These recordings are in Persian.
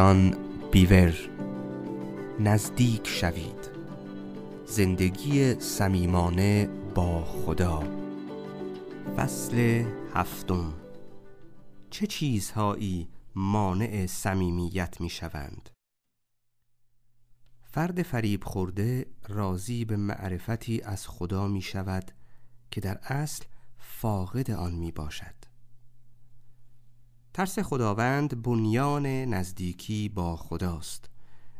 جان بیور نزدیک شوید زندگی صمیمانه با خدا فصل هفتم چه چیزهایی مانع صمیمیت می شوند؟ فرد فریب خورده راضی به معرفتی از خدا می شود که در اصل فاقد آن می باشد ترس خداوند بنیان نزدیکی با خداست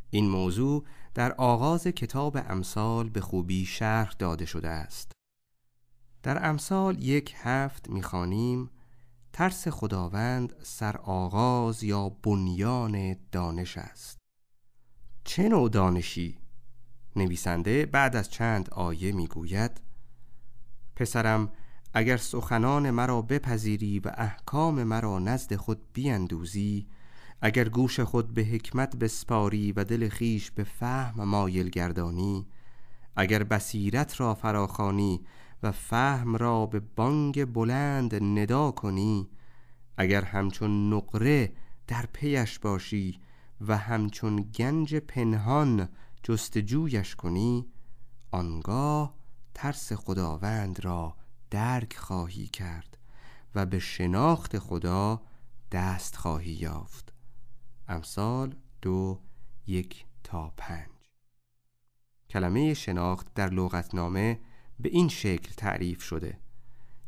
این موضوع در آغاز کتاب امثال به خوبی شرح داده شده است در امثال یک هفت میخوانیم ترس خداوند سر آغاز یا بنیان دانش است چه نوع دانشی؟ نویسنده بعد از چند آیه میگوید پسرم اگر سخنان مرا بپذیری و احکام مرا نزد خود بیندوزی اگر گوش خود به حکمت بسپاری و دل خیش به فهم مایل گردانی اگر بصیرت را فراخانی و فهم را به بانگ بلند ندا کنی اگر همچون نقره در پیش باشی و همچون گنج پنهان جستجویش کنی آنگاه ترس خداوند را درک خواهی کرد و به شناخت خدا دست خواهی یافت امثال دو یک تا پنج کلمه شناخت در لغتنامه به این شکل تعریف شده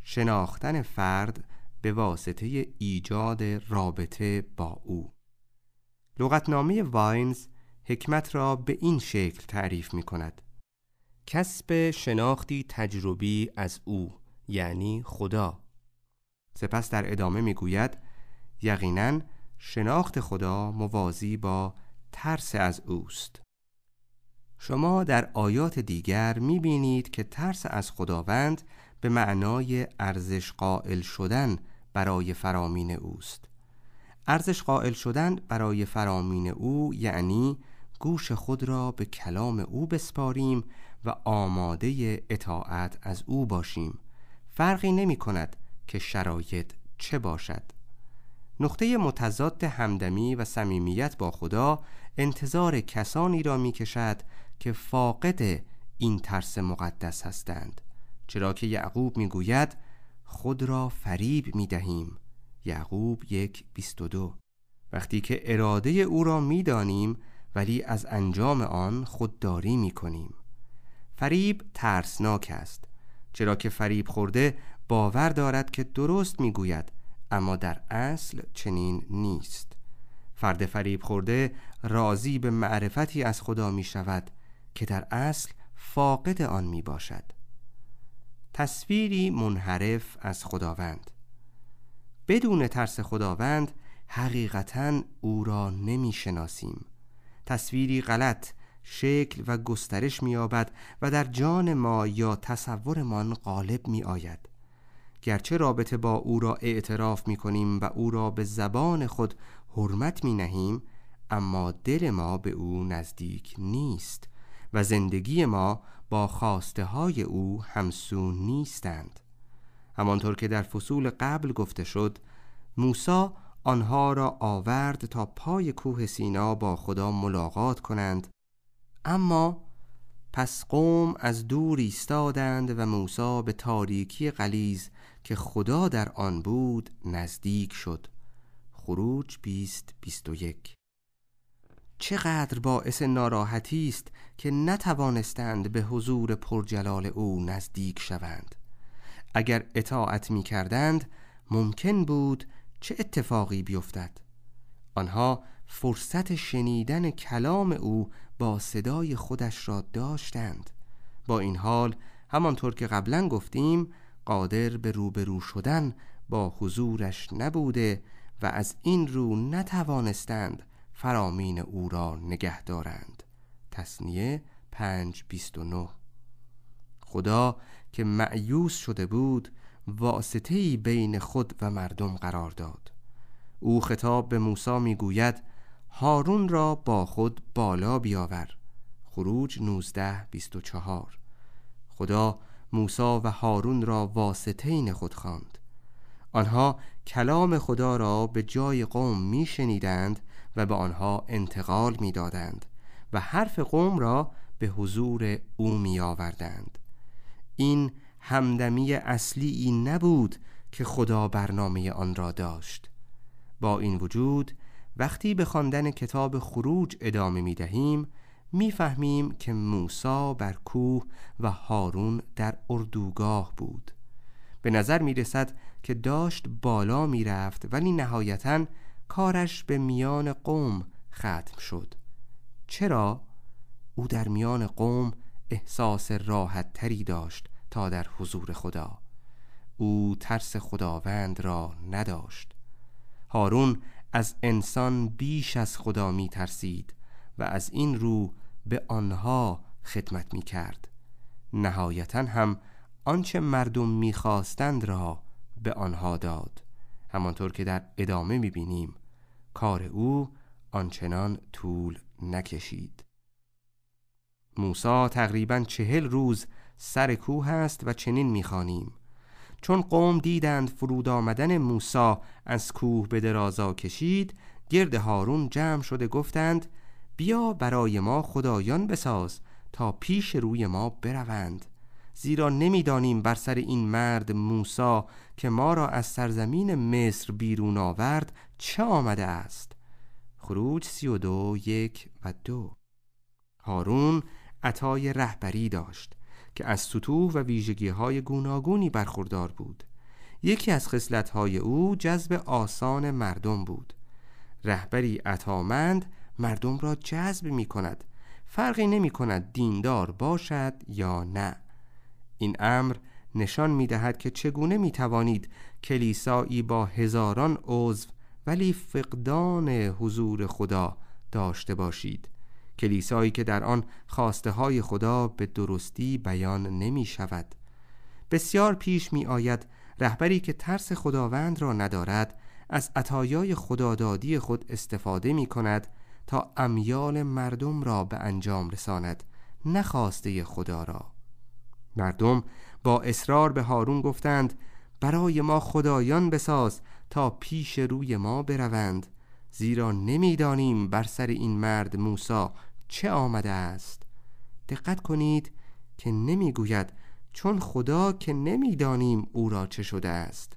شناختن فرد به واسطه ایجاد رابطه با او لغتنامه واینز حکمت را به این شکل تعریف می کند کسب شناختی تجربی از او یعنی خدا سپس در ادامه میگوید یقینا شناخت خدا موازی با ترس از اوست شما در آیات دیگر می بینید که ترس از خداوند به معنای ارزش قائل شدن برای فرامین اوست ارزش قائل شدن برای فرامین او یعنی گوش خود را به کلام او بسپاریم و آماده اطاعت از او باشیم فرقی نمی کند که شرایط چه باشد نقطه متضاد همدمی و صمیمیت با خدا انتظار کسانی را می کشد که فاقد این ترس مقدس هستند چرا که یعقوب می گوید خود را فریب می دهیم یعقوب یک بیست وقتی که اراده او را می دانیم ولی از انجام آن خودداری می کنیم فریب ترسناک است چرا که فریب خورده باور دارد که درست میگوید اما در اصل چنین نیست فرد فریب خورده راضی به معرفتی از خدا می شود که در اصل فاقد آن می باشد تصویری منحرف از خداوند بدون ترس خداوند حقیقتا او را نمی شناسیم تصویری غلط شکل و گسترش مییابد و در جان ما یا تصورمان غالب می آید گرچه رابطه با او را اعتراف می کنیم و او را به زبان خود حرمت می نهیم اما دل ما به او نزدیک نیست و زندگی ما با خواسته های او همسو نیستند همانطور که در فصول قبل گفته شد موسا آنها را آورد تا پای کوه سینا با خدا ملاقات کنند اما پس قوم از دور ایستادند و موسا به تاریکی قلیز که خدا در آن بود نزدیک شد خروج و یک چقدر باعث ناراحتی است که نتوانستند به حضور پرجلال او نزدیک شوند اگر اطاعت می کردند ممکن بود چه اتفاقی بیفتد آنها فرصت شنیدن کلام او با صدای خودش را داشتند با این حال همانطور که قبلا گفتیم قادر به روبرو شدن با حضورش نبوده و از این رو نتوانستند فرامین او را نگه دارند تصنیه 529 خدا که معیوس شده بود واسطه‌ای بین خود و مردم قرار داد او خطاب به موسی میگوید هارون را با خود بالا بیاور خروج 19 24 خدا موسا و هارون را واسطین خود خواند آنها کلام خدا را به جای قوم میشنیدند و به آنها انتقال میدادند و حرف قوم را به حضور او می آوردند. این همدمی اصلی این نبود که خدا برنامه آن را داشت با این وجود وقتی به خواندن کتاب خروج ادامه می دهیم می که موسا بر کوه و هارون در اردوگاه بود به نظر می رسد که داشت بالا می رفت ولی نهایتا کارش به میان قوم ختم شد چرا؟ او در میان قوم احساس راحت تری داشت تا در حضور خدا او ترس خداوند را نداشت هارون از انسان بیش از خدا می ترسید و از این رو به آنها خدمت می کرد نهایتا هم آنچه مردم میخواستند را به آنها داد همانطور که در ادامه می بینیم کار او آنچنان طول نکشید موسا تقریبا چهل روز سر کوه است و چنین می خانیم چون قوم دیدند فرود آمدن موسا از کوه به درازا کشید گرد هارون جمع شده گفتند بیا برای ما خدایان بساز تا پیش روی ما بروند زیرا نمیدانیم بر سر این مرد موسا که ما را از سرزمین مصر بیرون آورد چه آمده است خروج سی و دو یک و دو هارون عطای رهبری داشت که از سطوح و ویژگی های گوناگونی برخوردار بود یکی از خصلت های او جذب آسان مردم بود رهبری عطامند مردم را جذب می کند فرقی نمی کند دیندار باشد یا نه این امر نشان می دهد که چگونه می توانید کلیسایی با هزاران عضو ولی فقدان حضور خدا داشته باشید کلیسایی که در آن خواسته های خدا به درستی بیان نمی شود بسیار پیش می آید رهبری که ترس خداوند را ندارد از عطایای خدادادی خود استفاده می کند تا امیال مردم را به انجام رساند نخواسته خدا را مردم با اصرار به هارون گفتند برای ما خدایان بساز تا پیش روی ما بروند زیرا نمیدانیم بر سر این مرد موسا چه آمده است دقت کنید که نمیگوید چون خدا که نمیدانیم او را چه شده است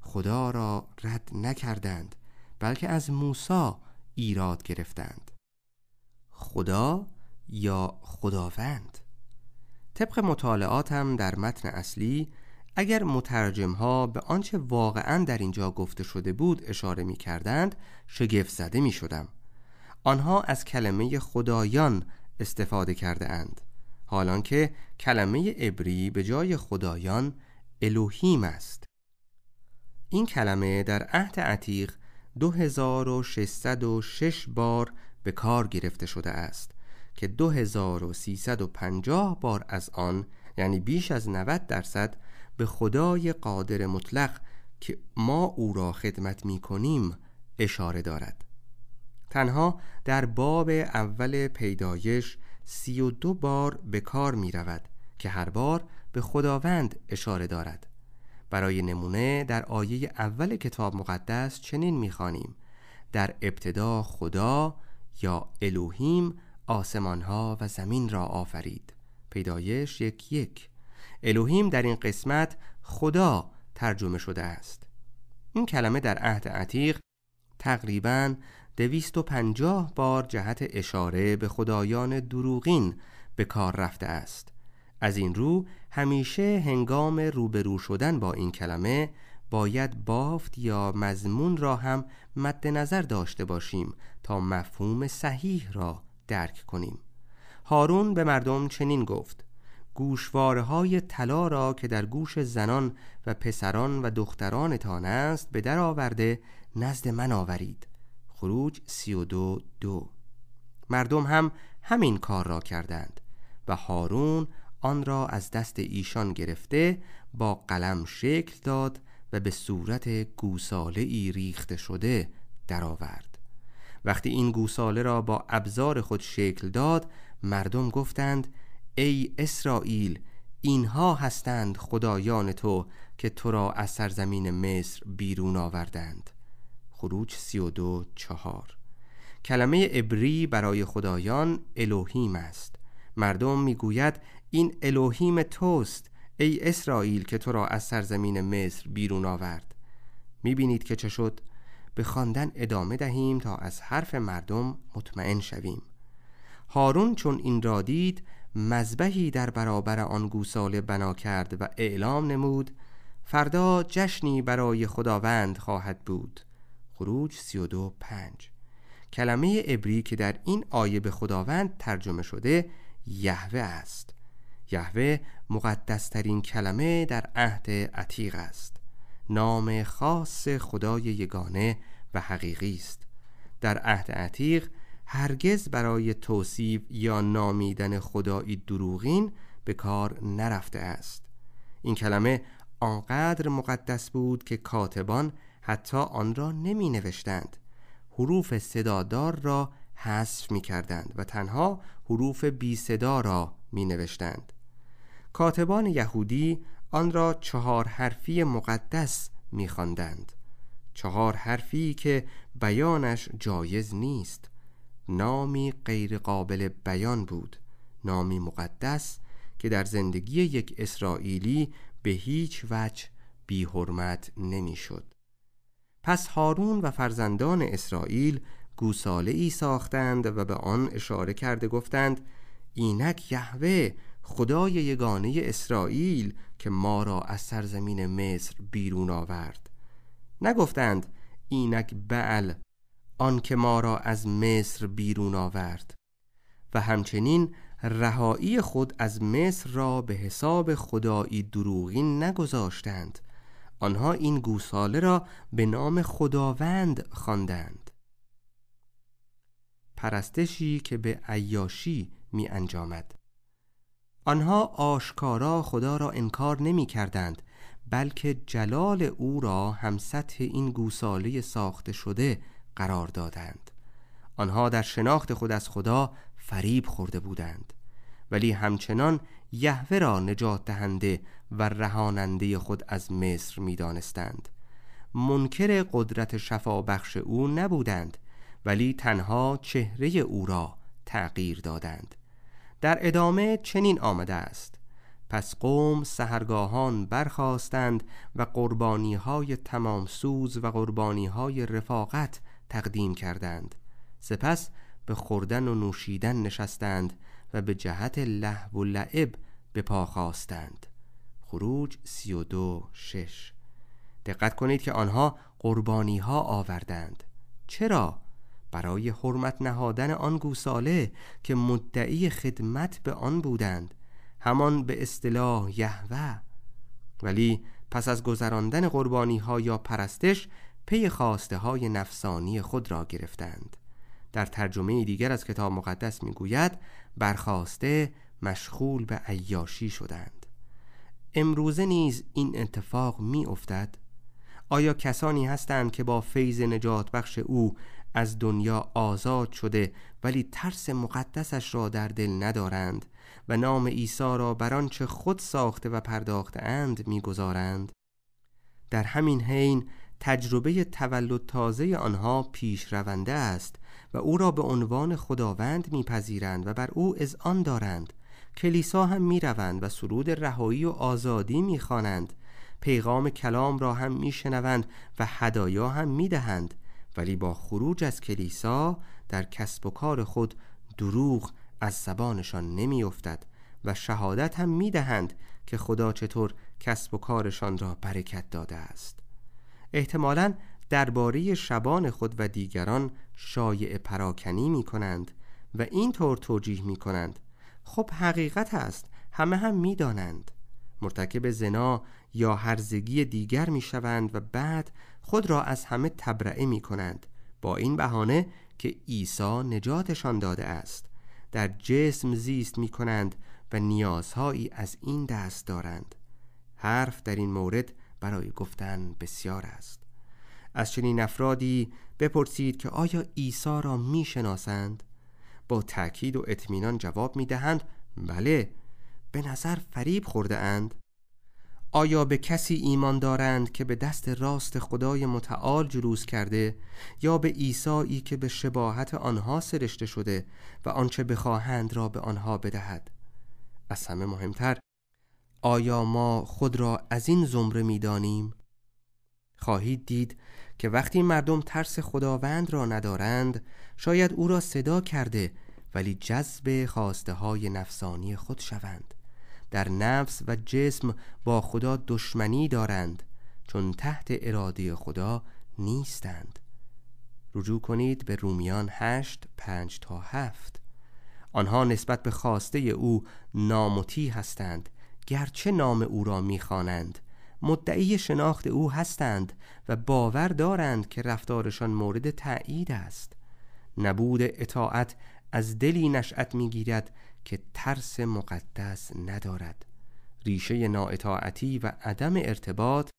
خدا را رد نکردند بلکه از موسا ایراد گرفتند خدا یا خداوند طبق مطالعاتم در متن اصلی اگر مترجم ها به آنچه واقعا در اینجا گفته شده بود اشاره می کردند شگفت زده می شدم آنها از کلمه خدایان استفاده کرده اند حالان که کلمه عبری به جای خدایان الوهیم است این کلمه در عهد عتیق 2606 بار به کار گرفته شده است که 2350 بار از آن یعنی بیش از 90 درصد به خدای قادر مطلق که ما او را خدمت می کنیم اشاره دارد تنها در باب اول پیدایش سی و دو بار به کار می رود که هر بار به خداوند اشاره دارد برای نمونه در آیه اول کتاب مقدس چنین میخوانیم در ابتدا خدا یا الوهیم آسمانها و زمین را آفرید پیدایش یک یک الوهیم در این قسمت خدا ترجمه شده است این کلمه در عهد عتیق تقریبا پنجاه بار جهت اشاره به خدایان دروغین به کار رفته است از این رو همیشه هنگام روبرو شدن با این کلمه باید بافت یا مضمون را هم مد نظر داشته باشیم تا مفهوم صحیح را درک کنیم هارون به مردم چنین گفت های طلا را که در گوش زنان و پسران و دخترانتان است به در آورده نزد من آورید خروج سی و دو دو مردم هم همین کار را کردند و هارون آن را از دست ایشان گرفته با قلم شکل داد و به صورت گوساله ای ریخته شده درآورد وقتی این گوساله را با ابزار خود شکل داد مردم گفتند ای اسرائیل اینها هستند خدایان تو که تو را از سرزمین مصر بیرون آوردند خروج دو چهار کلمه ابری برای خدایان الوهیم است مردم میگوید این الوهیم توست ای اسرائیل که تو را از سرزمین مصر بیرون آورد میبینید که چه شد به خواندن ادامه دهیم تا از حرف مردم مطمئن شویم هارون چون این را دید مذبحی در برابر آن گوساله بنا کرد و اعلام نمود فردا جشنی برای خداوند خواهد بود خروج 32 5 کلمه عبری که در این آیه به خداوند ترجمه شده یهوه است یهوه مقدسترین کلمه در عهد عتیق است نام خاص خدای یگانه و حقیقی است در عهد عتیق هرگز برای توصیف یا نامیدن خدایی دروغین به کار نرفته است این کلمه آنقدر مقدس بود که کاتبان حتی آن را نمی نوشتند حروف صدادار را حذف می کردند و تنها حروف بی صدا را می نوشتند کاتبان یهودی آن را چهار حرفی مقدس می خواندند چهار حرفی که بیانش جایز نیست نامی غیرقابل بیان بود نامی مقدس که در زندگی یک اسرائیلی به هیچ وجه بی حرمت نمی شد. پس هارون و فرزندان اسرائیل گوساله ای ساختند و به آن اشاره کرده گفتند اینک یهوه خدای یگانه اسرائیل که ما را از سرزمین مصر بیرون آورد نگفتند اینک بعل آن که ما را از مصر بیرون آورد و همچنین رهایی خود از مصر را به حساب خدایی دروغین نگذاشتند آنها این گوساله را به نام خداوند خواندند پرستشی که به عیاشی می انجامد آنها آشکارا خدا را انکار نمی کردند بلکه جلال او را هم سطح این گوساله ساخته شده قرار دادند آنها در شناخت خود از خدا فریب خورده بودند ولی همچنان یهوه را نجات دهنده و رهاننده خود از مصر می دانستند. منکر قدرت شفا بخش او نبودند ولی تنها چهره او را تغییر دادند در ادامه چنین آمده است پس قوم سهرگاهان برخواستند و قربانی های تمام سوز و قربانی های رفاقت تقدیم کردند سپس به خوردن و نوشیدن نشستند و به جهت لحو و لعب به پا خواستند خروج سی و دو شش دقت کنید که آنها قربانی ها آوردند چرا؟ برای حرمت نهادن آن گوساله که مدعی خدمت به آن بودند همان به اصطلاح یهوه ولی پس از گذراندن قربانی ها یا پرستش پی خواسته های نفسانی خود را گرفتند در ترجمه دیگر از کتاب مقدس میگوید برخواسته مشغول به عیاشی شدند امروزه نیز این اتفاق می افتد؟ آیا کسانی هستند که با فیض نجات بخش او از دنیا آزاد شده ولی ترس مقدسش را در دل ندارند و نام عیسی را بر آنچه خود ساخته و پرداخته اند میگذارند در همین حین تجربه تولد تازه آنها پیش رونده است و او را به عنوان خداوند میپذیرند و بر او آن دارند کلیسا هم میروند و سرود رهایی و آزادی میخوانند پیغام کلام را هم میشنوند و هدایا هم میدهند ولی با خروج از کلیسا در کسب و کار خود دروغ از زبانشان نمیافتد و شهادت هم میدهند که خدا چطور کسب و کارشان را برکت داده است احتمالا درباره شبان خود و دیگران شایع پراکنی می کنند و طور توجیه می کنند خب حقیقت است همه هم می دانند مرتکب زنا یا هرزگی دیگر می شوند و بعد خود را از همه تبرعه می کنند با این بهانه که عیسی نجاتشان داده است در جسم زیست می کنند و نیازهایی از این دست دارند حرف در این مورد برای گفتن بسیار است از چنین افرادی بپرسید که آیا عیسی را میشناسند با تأکید و اطمینان جواب میدهند بله به نظر فریب خورده اند آیا به کسی ایمان دارند که به دست راست خدای متعال جلوس کرده یا به عیسایی که به شباهت آنها سرشته شده و آنچه بخواهند را به آنها بدهد از همه مهمتر آیا ما خود را از این زمره می دانیم؟ خواهید دید که وقتی مردم ترس خداوند را ندارند شاید او را صدا کرده ولی جذب خواسته های نفسانی خود شوند در نفس و جسم با خدا دشمنی دارند چون تحت اراده خدا نیستند رجوع کنید به رومیان 8 5 تا 7 آنها نسبت به خواسته او نامطیع هستند گرچه نام او را میخوانند مدعی شناخت او هستند و باور دارند که رفتارشان مورد تأیید است نبود اطاعت از دلی نشأت میگیرد که ترس مقدس ندارد ریشه نااطاعتی و عدم ارتباط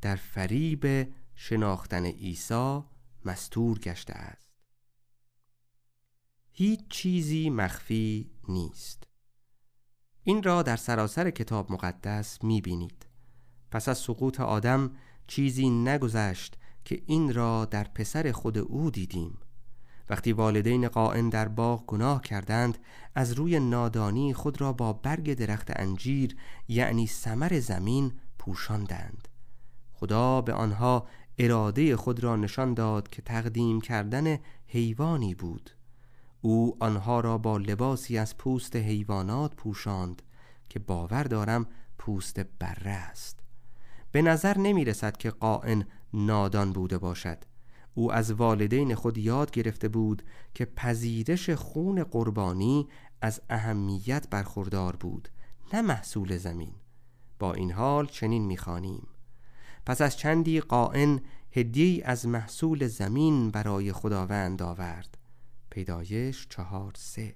در فریب شناختن عیسی مستور گشته است هیچ چیزی مخفی نیست این را در سراسر کتاب مقدس می پس از سقوط آدم چیزی نگذشت که این را در پسر خود او دیدیم وقتی والدین قائن در باغ گناه کردند از روی نادانی خود را با برگ درخت انجیر یعنی سمر زمین پوشاندند خدا به آنها اراده خود را نشان داد که تقدیم کردن حیوانی بود او آنها را با لباسی از پوست حیوانات پوشاند که باور دارم پوست بره است به نظر نمی رسد که قائن نادان بوده باشد او از والدین خود یاد گرفته بود که پذیرش خون قربانی از اهمیت برخوردار بود نه محصول زمین با این حال چنین میخوانیم پس از چندی قائن هدیه از محصول زمین برای خداوند آورد پیدایش چهار سه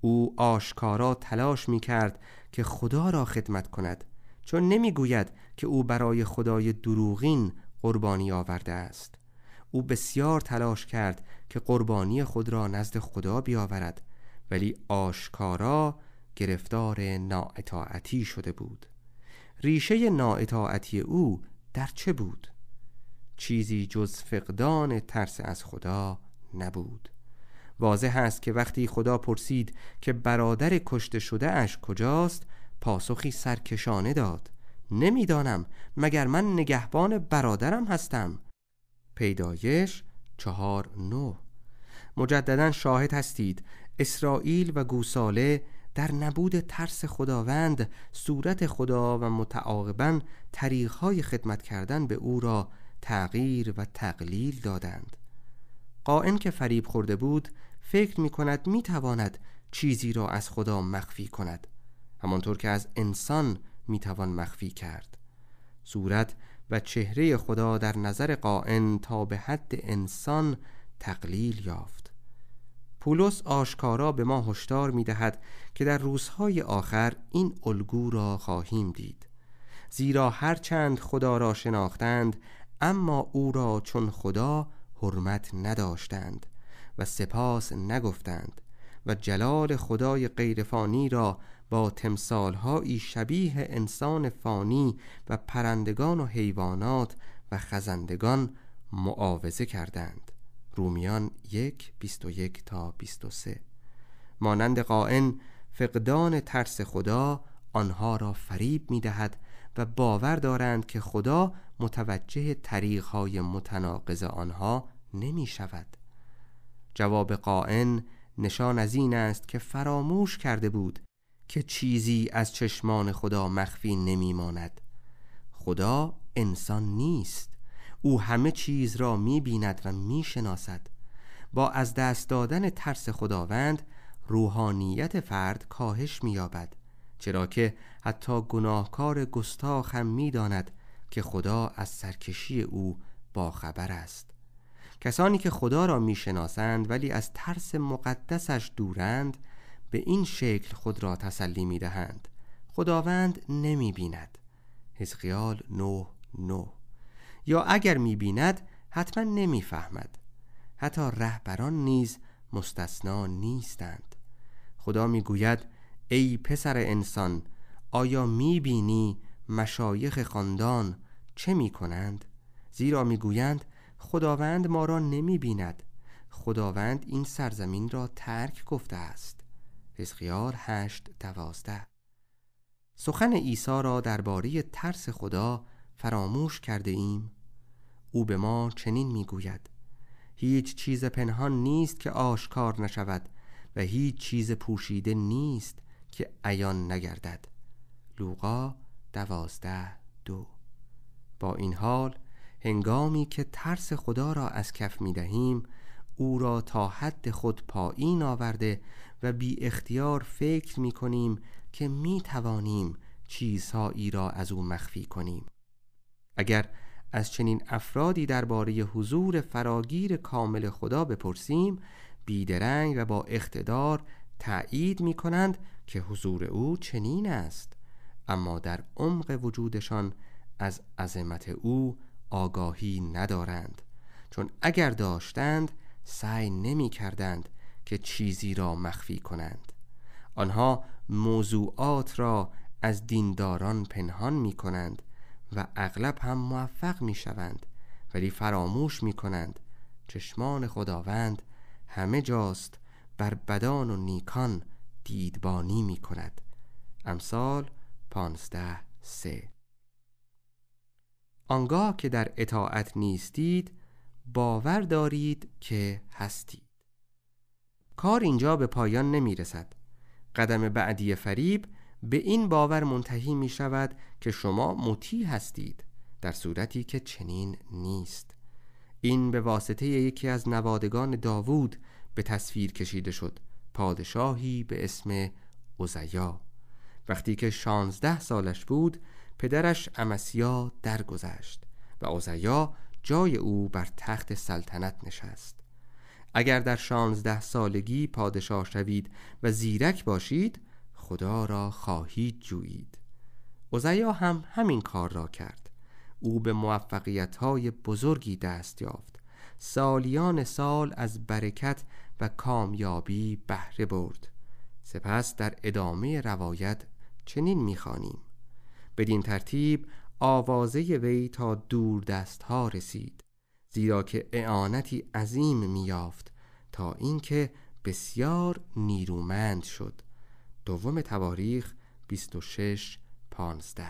او آشکارا تلاش می کرد که خدا را خدمت کند چون نمیگوید که او برای خدای دروغین قربانی آورده است او بسیار تلاش کرد که قربانی خود را نزد خدا بیاورد ولی آشکارا گرفتار نااطاعتی شده بود ریشه نااطاعتی او در چه بود چیزی جز فقدان ترس از خدا نبود واضح است که وقتی خدا پرسید که برادر کشته شده اش کجاست پاسخی سرکشانه داد نمیدانم مگر من نگهبان برادرم هستم پیدایش چهار نو مجددا شاهد هستید اسرائیل و گوساله در نبود ترس خداوند صورت خدا و متعاقبا طریقهای خدمت کردن به او را تغییر و تقلیل دادند قائن که فریب خورده بود فکر می کند می تواند چیزی را از خدا مخفی کند همانطور که از انسان می توان مخفی کرد صورت و چهره خدا در نظر قائن تا به حد انسان تقلیل یافت پولس آشکارا به ما هشدار می دهد که در روزهای آخر این الگو را خواهیم دید زیرا هرچند خدا را شناختند اما او را چون خدا حرمت نداشتند و سپاس نگفتند و جلال خدای غیرفانی را با تمثالهایی شبیه انسان فانی و پرندگان و حیوانات و خزندگان معاوضه کردند رومیان یک بیست و یک تا بیست و سه مانند قائن فقدان ترس خدا آنها را فریب می دهد و باور دارند که خدا متوجه طریقهای متناقض آنها نمی شود جواب قائن نشان از این است که فراموش کرده بود که چیزی از چشمان خدا مخفی نمیماند خدا انسان نیست او همه چیز را میبیند و میشناسد با از دست دادن ترس خداوند روحانیت فرد کاهش مییابد چرا که حتی گناهکار گستاخ هم میداند که خدا از سرکشی او باخبر است کسانی که خدا را میشناسند ولی از ترس مقدسش دورند به این شکل خود را تسلی دهند خداوند نمی بیند حزقیال نه نو یا اگر می بیند حتما نمی فهمد حتی رهبران نیز مستثنا نیستند خدا می گوید ای پسر انسان آیا می بینی مشایخ خاندان چه می کنند؟ زیرا می گویند خداوند ما را نمی بیند خداوند این سرزمین را ترک گفته است حزقیال هشت دوازده سخن عیسی را درباره ترس خدا فراموش کرده ایم او به ما چنین گوید هیچ چیز پنهان نیست که آشکار نشود و هیچ چیز پوشیده نیست که عیان نگردد لوقا دوازده دو با این حال هنگامی که ترس خدا را از کف می دهیم او را تا حد خود پایین آورده و بی اختیار فکر می کنیم که می توانیم چیزهایی را از او مخفی کنیم اگر از چنین افرادی درباره حضور فراگیر کامل خدا بپرسیم بیدرنگ و با اقتدار تأیید می کنند که حضور او چنین است اما در عمق وجودشان از عظمت او آگاهی ندارند چون اگر داشتند سعی نمی کردند که چیزی را مخفی کنند آنها موضوعات را از دینداران پنهان می کنند و اغلب هم موفق می شوند ولی فراموش می کنند چشمان خداوند همه جاست بر بدان و نیکان دیدبانی می کند امثال پانزده سه آنگاه که در اطاعت نیستید باور دارید که هستید کار اینجا به پایان نمی رسد قدم بعدی فریب به این باور منتهی می شود که شما مطیع هستید در صورتی که چنین نیست این به واسطه یکی از نوادگان داوود به تصویر کشیده شد پادشاهی به اسم اوزیا وقتی که شانزده سالش بود پدرش امسیا درگذشت و اوزیا جای او بر تخت سلطنت نشست اگر در شانزده سالگی پادشاه شوید و زیرک باشید خدا را خواهید جویید اوزیا هم همین کار را کرد او به موفقیت های بزرگی دست یافت سالیان سال از برکت و کامیابی بهره برد سپس در ادامه روایت چنین میخوانیم بدین ترتیب آوازه وی تا دور دست ها رسید زیرا که اعانتی عظیم میافت تا اینکه بسیار نیرومند شد دوم تواریخ 26 15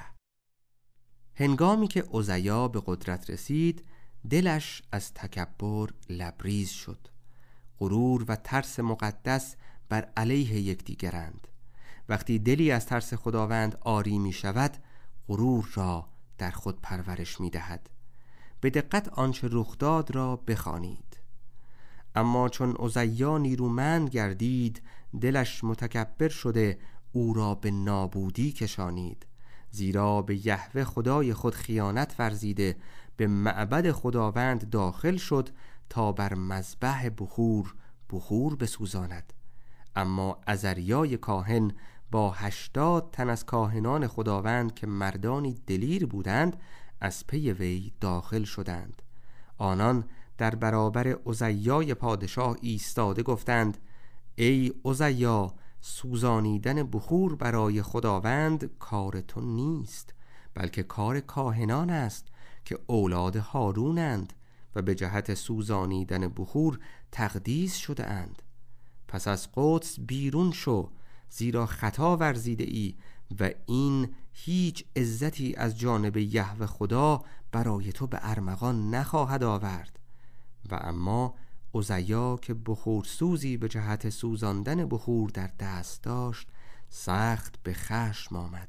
هنگامی که اوزیا به قدرت رسید دلش از تکبر لبریز شد غرور و ترس مقدس بر علیه یکدیگرند وقتی دلی از ترس خداوند آری می شود غرور را در خود پرورش می دهد به دقت آنچه رخ داد را بخوانید اما چون عزیا نیرومند گردید دلش متکبر شده او را به نابودی کشانید زیرا به یهوه خدای خود خیانت ورزیده به معبد خداوند داخل شد تا بر مذبح بخور بخور بسوزاند اما ازریای کاهن با هشتاد تن از کاهنان خداوند که مردانی دلیر بودند از پی وی داخل شدند آنان در برابر عزیای پادشاه ایستاده گفتند ای عزیا سوزانیدن بخور برای خداوند کار تو نیست بلکه کار کاهنان است که اولاد هارونند و به جهت سوزانیدن بخور تقدیس شده اند پس از قدس بیرون شو زیرا خطا ورزیده ای و این هیچ عزتی از جانب یهوه خدا برای تو به ارمغان نخواهد آورد و اما اوزیا که بخورسوزی به جهت سوزاندن بخور در دست داشت سخت به خشم آمد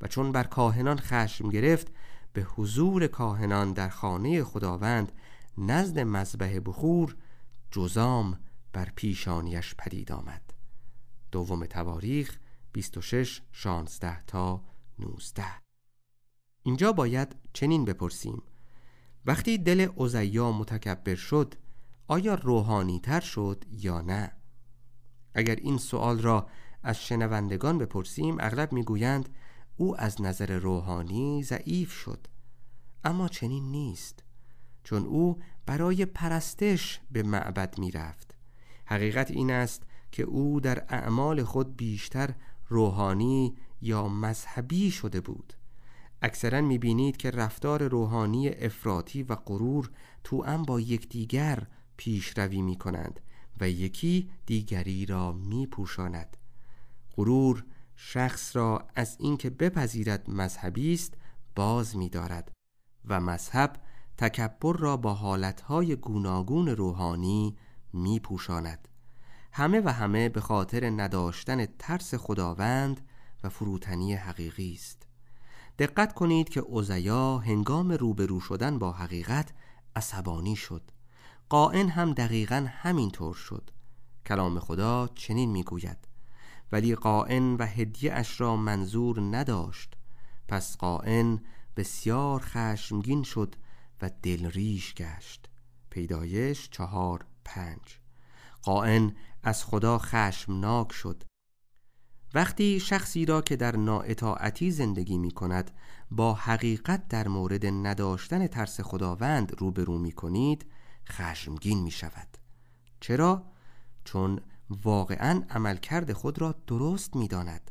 و چون بر کاهنان خشم گرفت به حضور کاهنان در خانه خداوند نزد مذبح بخور جزام بر پیشانیش پدید آمد دوم تواریخ 26 16 تا 19 اینجا باید چنین بپرسیم وقتی دل اوزیا متکبر شد آیا روحانی تر شد یا نه؟ اگر این سوال را از شنوندگان بپرسیم اغلب میگویند او از نظر روحانی ضعیف شد اما چنین نیست چون او برای پرستش به معبد میرفت. حقیقت این است که او در اعمال خود بیشتر روحانی یا مذهبی شده بود اکثرا بینید که رفتار روحانی افراطی و غرور تو هم با یکدیگر پیشروی می کنند و یکی دیگری را می پوشاند غرور شخص را از اینکه بپذیرد مذهبی است باز می دارد و مذهب تکبر را با حالتهای گوناگون روحانی می پوشاند همه و همه به خاطر نداشتن ترس خداوند و فروتنی حقیقی است دقت کنید که اوزیا هنگام روبرو شدن با حقیقت عصبانی شد قائن هم دقیقا همینطور شد کلام خدا چنین میگوید ولی قائن و هدیه اش را منظور نداشت پس قائن بسیار خشمگین شد و دلریش گشت پیدایش چهار پنج قائن از خدا خشمناک شد وقتی شخصی را که در نااطاعتی زندگی می کند با حقیقت در مورد نداشتن ترس خداوند روبرو می کنید خشمگین می شود چرا؟ چون واقعا عملکرد خود را درست می داند.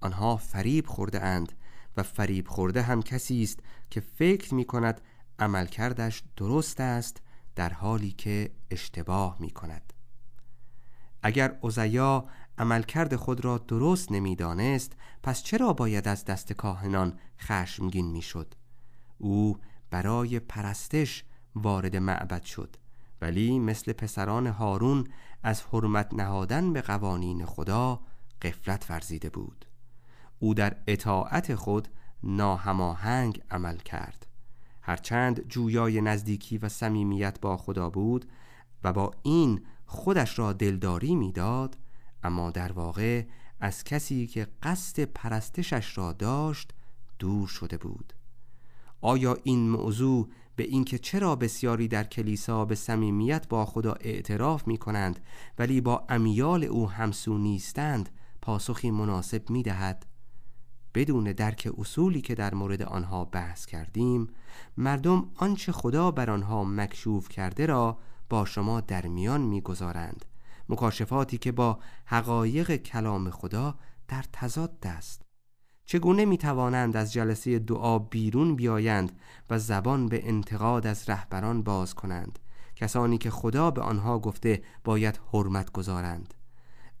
آنها فریب خورده اند و فریب خورده هم کسی است که فکر می کند عملکردش درست است در حالی که اشتباه می کند اگر اوزیا عملکرد خود را درست نمیدانست پس چرا باید از دست کاهنان خشمگین میشد او برای پرستش وارد معبد شد ولی مثل پسران هارون از حرمت نهادن به قوانین خدا قفلت ورزیده بود او در اطاعت خود ناهماهنگ عمل کرد هرچند جویای نزدیکی و صمیمیت با خدا بود و با این خودش را دلداری میداد اما در واقع از کسی که قصد پرستشش را داشت دور شده بود آیا این موضوع به اینکه چرا بسیاری در کلیسا به صمیمیت با خدا اعتراف می کنند ولی با امیال او همسو نیستند پاسخی مناسب می دهد بدون درک اصولی که در مورد آنها بحث کردیم مردم آنچه خدا بر آنها مکشوف کرده را با شما در میان میگذارند مکاشفاتی که با حقایق کلام خدا در تضاد است چگونه می توانند از جلسه دعا بیرون بیایند و زبان به انتقاد از رهبران باز کنند کسانی که خدا به آنها گفته باید حرمت گذارند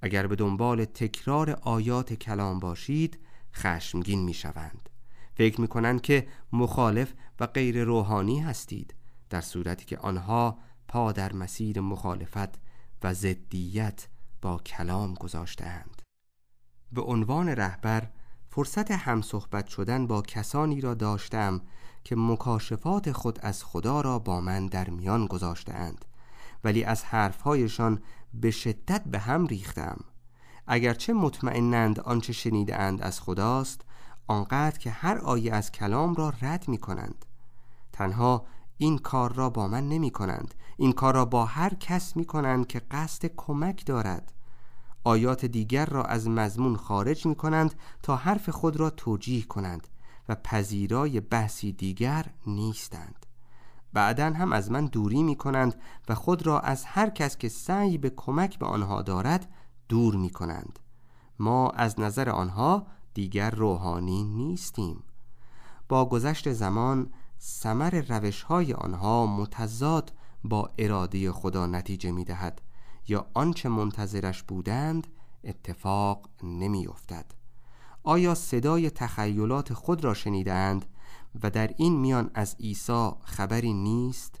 اگر به دنبال تکرار آیات کلام باشید خشمگین می شوند فکر می کنند که مخالف و غیر روحانی هستید در صورتی که آنها پا در مسیر مخالفت و ضدیت با کلام گذاشتهاند به عنوان رهبر فرصت همصحبت شدن با کسانی را داشتم که مکاشفات خود از خدا را با من در میان گذاشتهاند ولی از حرفهایشان به شدت به هم ریختم اگرچه مطمئنند آنچه شنیدهاند از خداست آنقدر که هر آیه از کلام را رد می کنند تنها این کار را با من نمی کنند این کار را با هر کس می کنند که قصد کمک دارد آیات دیگر را از مضمون خارج می کنند تا حرف خود را توجیه کنند و پذیرای بحثی دیگر نیستند بعدا هم از من دوری می کنند و خود را از هر کس که سعی به کمک به آنها دارد دور می کنند ما از نظر آنها دیگر روحانی نیستیم با گذشت زمان سمر روش های آنها متضاد با اراده خدا نتیجه می دهد یا آنچه منتظرش بودند اتفاق نمی افتد. آیا صدای تخیلات خود را شنیدند و در این میان از عیسی خبری نیست؟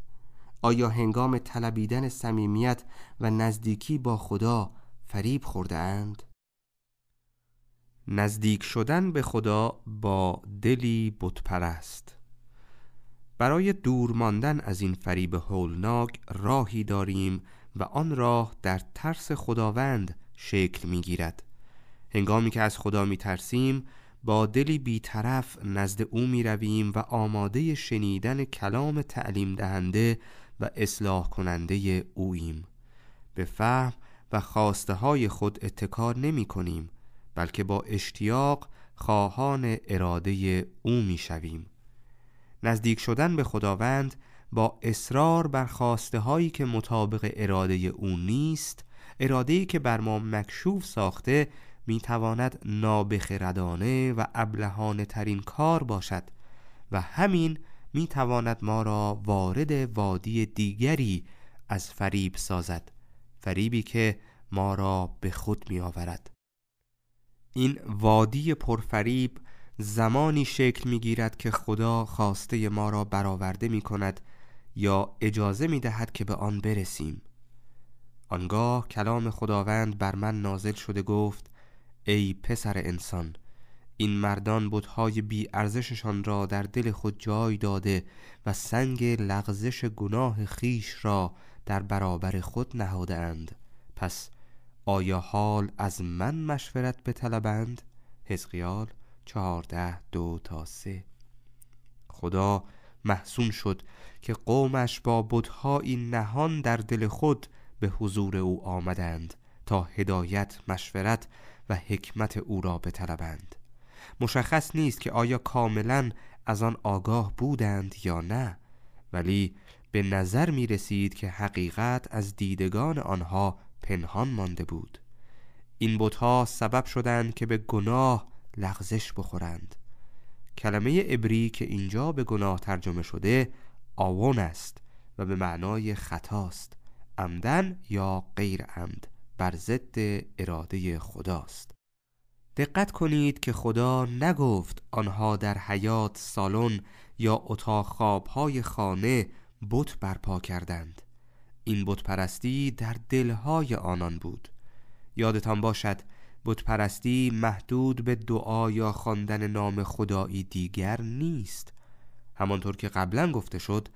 آیا هنگام طلبیدن صمیمیت و نزدیکی با خدا فریب خوردهاند؟ نزدیک شدن به خدا با دلی بتپرست برای دور ماندن از این فریب هولناک راهی داریم و آن راه در ترس خداوند شکل می گیرد هنگامی که از خدا می ترسیم با دلی بیطرف نزد او می رویم و آماده شنیدن کلام تعلیم دهنده و اصلاح کننده اویم به فهم و خواسته های خود اتکار نمی کنیم بلکه با اشتیاق خواهان اراده او می شویم نزدیک شدن به خداوند با اصرار بر خواسته هایی که مطابق اراده او نیست اراده ای که بر ما مکشوف ساخته میتواند نابخردانه و ابلهانه ترین کار باشد و همین میتواند ما را وارد وادی دیگری از فریب سازد فریبی که ما را به خود می آورد. این وادی پرفریب زمانی شکل می گیرد که خدا خواسته ما را برآورده می کند یا اجازه می دهد که به آن برسیم آنگاه کلام خداوند بر من نازل شده گفت ای پسر انسان این مردان بودهای بی ارزششان را در دل خود جای داده و سنگ لغزش گناه خیش را در برابر خود اند پس آیا حال از من مشورت بطلبند؟ حزقیال چهارده دو تا سه خدا محسوم شد که قومش با این نهان در دل خود به حضور او آمدند تا هدایت مشورت و حکمت او را بطلبند مشخص نیست که آیا کاملا از آن آگاه بودند یا نه ولی به نظر می رسید که حقیقت از دیدگان آنها پنهان مانده بود این بتها سبب شدند که به گناه لغزش بخورند کلمه عبری که اینجا به گناه ترجمه شده آون است و به معنای خطاست عمدن یا غیر عمد بر ضد اراده خداست دقت کنید که خدا نگفت آنها در حیات سالن یا اتاق خوابهای خانه بت برپا کردند این بت پرستی در دلهای آنان بود یادتان باشد بتپرستی محدود به دعا یا خواندن نام خدایی دیگر نیست همانطور که قبلا گفته شد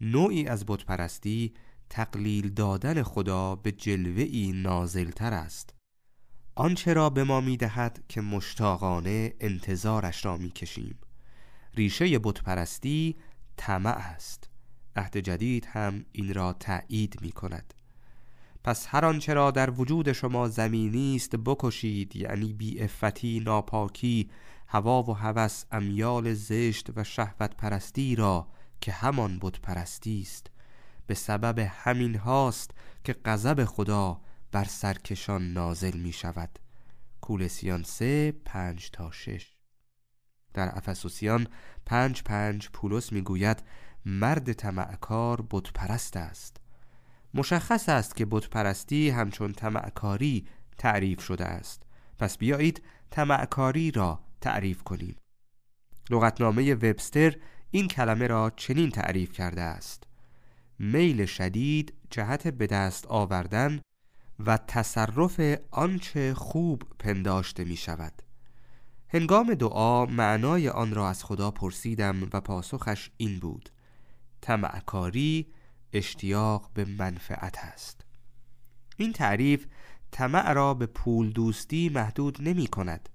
نوعی از بتپرستی تقلیل دادن خدا به جلوه‌ای نازلتر است آنچه را به ما دهد که مشتاقانه انتظارش را کشیم ریشه بتپرستی طمع است عهد جدید هم این را تأیید می کند پس هر آنچه را در وجود شما زمینی است بکشید یعنی بی افتی ناپاکی هوا و هوس امیال زشت و شهوت پرستی را که همان بت پرستی است به سبب همین هاست که غضب خدا بر سرکشان نازل می شود کولسیان 3 5 تا 6 در افسوسیان 5 5 پولس می گوید مرد تمعکار بت پرست است مشخص است که بتپرستی همچون تمعکاری تعریف شده است پس بیایید تمعکاری را تعریف کنیم لغتنامه وبستر این کلمه را چنین تعریف کرده است میل شدید جهت به دست آوردن و تصرف آنچه خوب پنداشته می شود هنگام دعا معنای آن را از خدا پرسیدم و پاسخش این بود تمعکاری اشتیاق به منفعت است این تعریف طمع را به پول دوستی محدود نمی کند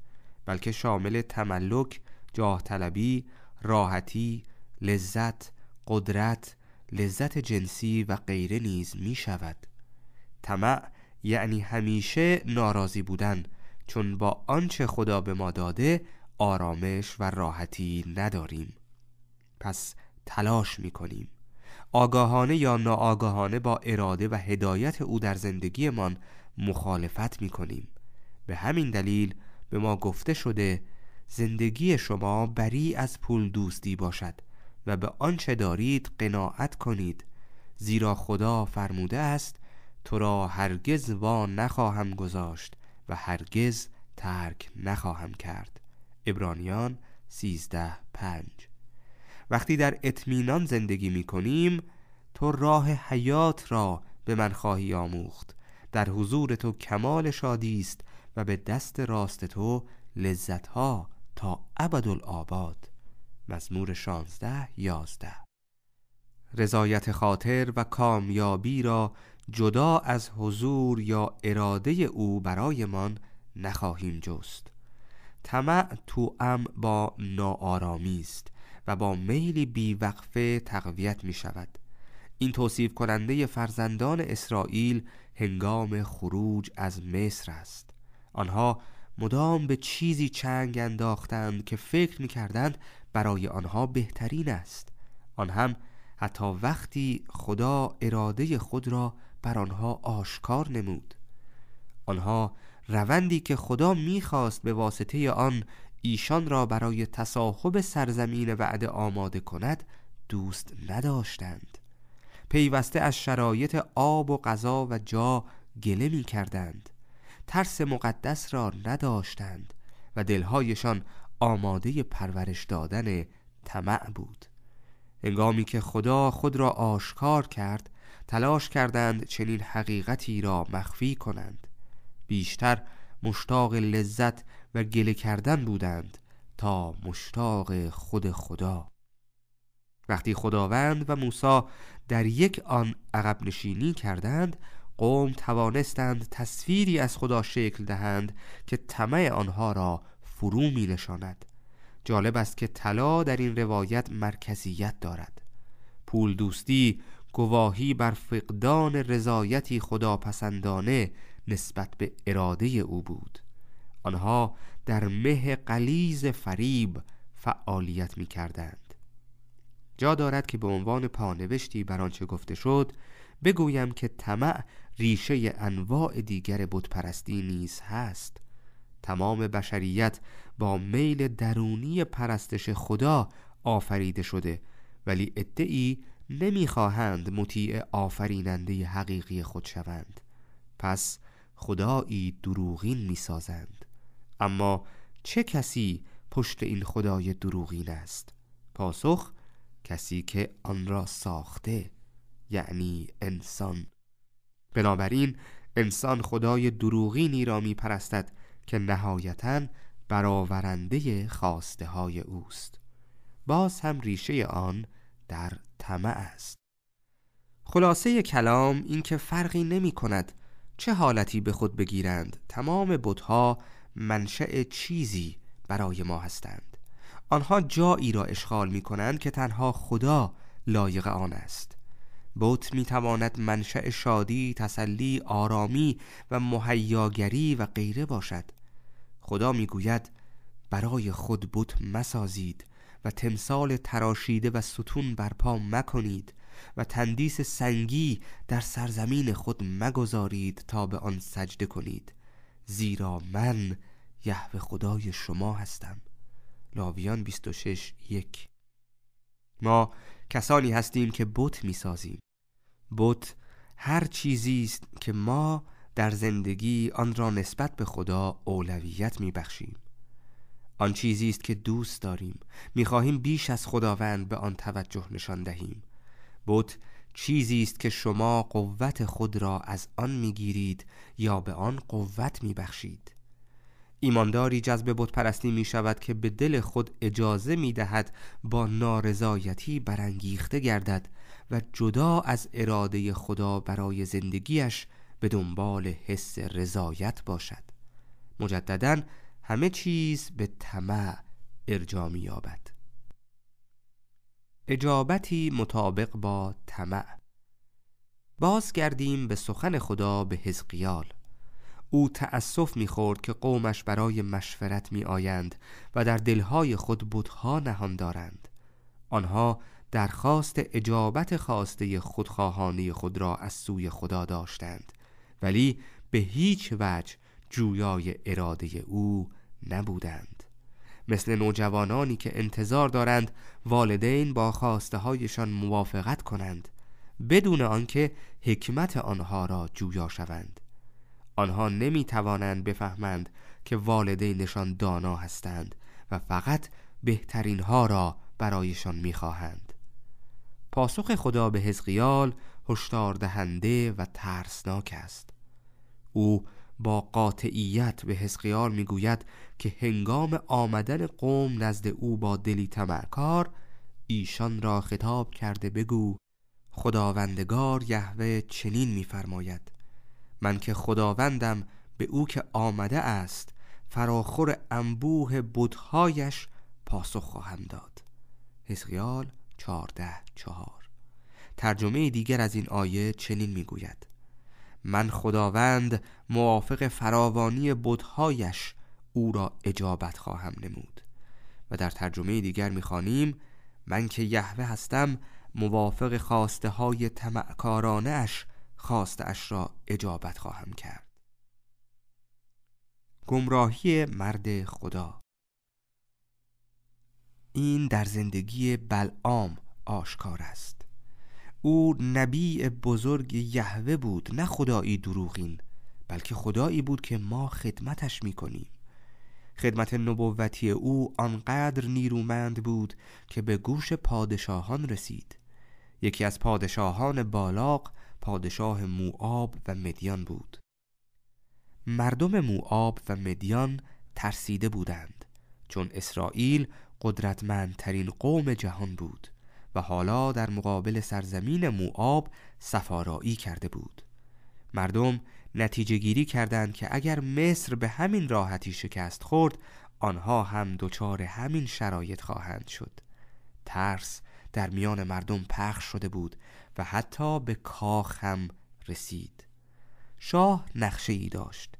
بلکه شامل تملک، جاه طلبی، راحتی، لذت، قدرت، لذت جنسی و غیره نیز می شود طمع یعنی همیشه ناراضی بودن چون با آنچه خدا به ما داده آرامش و راحتی نداریم پس تلاش می کنیم آگاهانه یا ناآگاهانه با اراده و هدایت او در زندگیمان مخالفت می کنیم به همین دلیل به ما گفته شده زندگی شما بری از پول دوستی باشد و به آنچه دارید قناعت کنید زیرا خدا فرموده است تو را هرگز وا نخواهم گذاشت و هرگز ترک نخواهم کرد ابرانیان سیزده پنج وقتی در اطمینان زندگی می کنیم تو راه حیات را به من خواهی آموخت در حضور تو کمال شادی است و به دست راست تو لذت ها تا ابدالآباد مزمور 16 11 رضایت خاطر و کامیابی را جدا از حضور یا اراده او برایمان نخواهیم جست طمع ام با ناآرامی است و با میلی بیوقفه تقویت می شود این توصیف کننده فرزندان اسرائیل هنگام خروج از مصر است آنها مدام به چیزی چنگ انداختند که فکر می کردند برای آنها بهترین است آن هم حتی وقتی خدا اراده خود را بر آنها آشکار نمود آنها روندی که خدا میخواست به واسطه آن ایشان را برای تصاحب سرزمین وعده آماده کند دوست نداشتند پیوسته از شرایط آب و غذا و جا گله می کردند ترس مقدس را نداشتند و دلهایشان آماده پرورش دادن طمع بود انگامی که خدا خود را آشکار کرد تلاش کردند چنین حقیقتی را مخفی کنند بیشتر مشتاق لذت و گله کردن بودند تا مشتاق خود خدا وقتی خداوند و موسی در یک آن عقب نشینی کردند قوم توانستند تصویری از خدا شکل دهند که طمع آنها را فرو می نشاند جالب است که طلا در این روایت مرکزیت دارد پول دوستی گواهی بر فقدان رضایتی خداپسندانه نسبت به اراده او بود آنها در مه قلیز فریب فعالیت می کردند جا دارد که به عنوان پانوشتی بر آنچه گفته شد بگویم که طمع ریشه انواع دیگر بتپرستی نیز هست تمام بشریت با میل درونی پرستش خدا آفریده شده ولی ادعی نمیخواهند مطیع آفریننده حقیقی خود شوند پس خدایی دروغین میسازند اما چه کسی پشت این خدای دروغین است پاسخ کسی که آن را ساخته یعنی انسان بنابراین انسان خدای دروغینی را می پرستد که نهایتا برآورنده خواسته های اوست باز هم ریشه آن در طمع است خلاصه کلام اینکه فرقی نمی کند چه حالتی به خود بگیرند تمام بتها منشأ چیزی برای ما هستند آنها جایی را اشغال می کنند که تنها خدا لایق آن است بوت می تواند منشأ شادی، تسلی، آرامی و مهیاگری و غیره باشد خدا می گوید برای خود بت مسازید و تمثال تراشیده و ستون برپا مکنید و تندیس سنگی در سرزمین خود مگذارید تا به آن سجده کنید زیرا من یهوه خدای شما هستم لاویان 26 یک ما کسانی هستیم که بت میسازیم بت هر چیزی است که ما در زندگی آن را نسبت به خدا اولویت میبخشیم آن چیزی است که دوست داریم میخواهیم بیش از خداوند به آن توجه نشان دهیم بت چیزی است که شما قوت خود را از آن میگیرید یا به آن قوت میبخشید ایمانداری جذب بتپرستی می شود که به دل خود اجازه می دهد با نارضایتی برانگیخته گردد و جدا از اراده خدا برای زندگیش به دنبال حس رضایت باشد مجددا همه چیز به طمع ارجا می یابد اجابتی مطابق با طمع باز گردیم به سخن خدا به حزقیال او تأسف میخورد که قومش برای مشورت میآیند و در دلهای خود بودها نهان دارند آنها درخواست اجابت خواسته خودخواهانی خود را از سوی خدا داشتند ولی به هیچ وجه جویای اراده او نبودند مثل نوجوانانی که انتظار دارند والدین با خواسته هایشان موافقت کنند بدون آنکه حکمت آنها را جویا شوند آنها نمی توانند بفهمند که والدینشان دانا هستند و فقط بهترین ها را برایشان می خواهند. پاسخ خدا به حزقیال هشدار دهنده و ترسناک است او با قاطعیت به حسقیار میگوید که هنگام آمدن قوم نزد او با دلی تمرکار ایشان را خطاب کرده بگو خداوندگار یهوه چنین میفرماید من که خداوندم به او که آمده است فراخور انبوه بودهایش پاسخ خواهم داد حسقیال چارده چهار ترجمه دیگر از این آیه چنین میگوید من خداوند موافق فراوانی بودهایش او را اجابت خواهم نمود و در ترجمه دیگر میخوانیم من که یهوه هستم موافق خواسته های تمکارانش اش را اجابت خواهم کرد گمراهی مرد خدا این در زندگی بلعام آشکار است او نبی بزرگ یهوه بود نه خدایی دروغین بلکه خدایی بود که ما خدمتش میکنیم خدمت نبوتی او آنقدر نیرومند بود که به گوش پادشاهان رسید یکی از پادشاهان بالاق پادشاه موآب و مدیان بود مردم موآب و مدیان ترسیده بودند چون اسرائیل قدرتمندترین قوم جهان بود و حالا در مقابل سرزمین موآب سفارایی کرده بود مردم نتیجه گیری کردند که اگر مصر به همین راحتی شکست خورد آنها هم دچار همین شرایط خواهند شد ترس در میان مردم پخش شده بود و حتی به کاخ هم رسید شاه نخشه ای داشت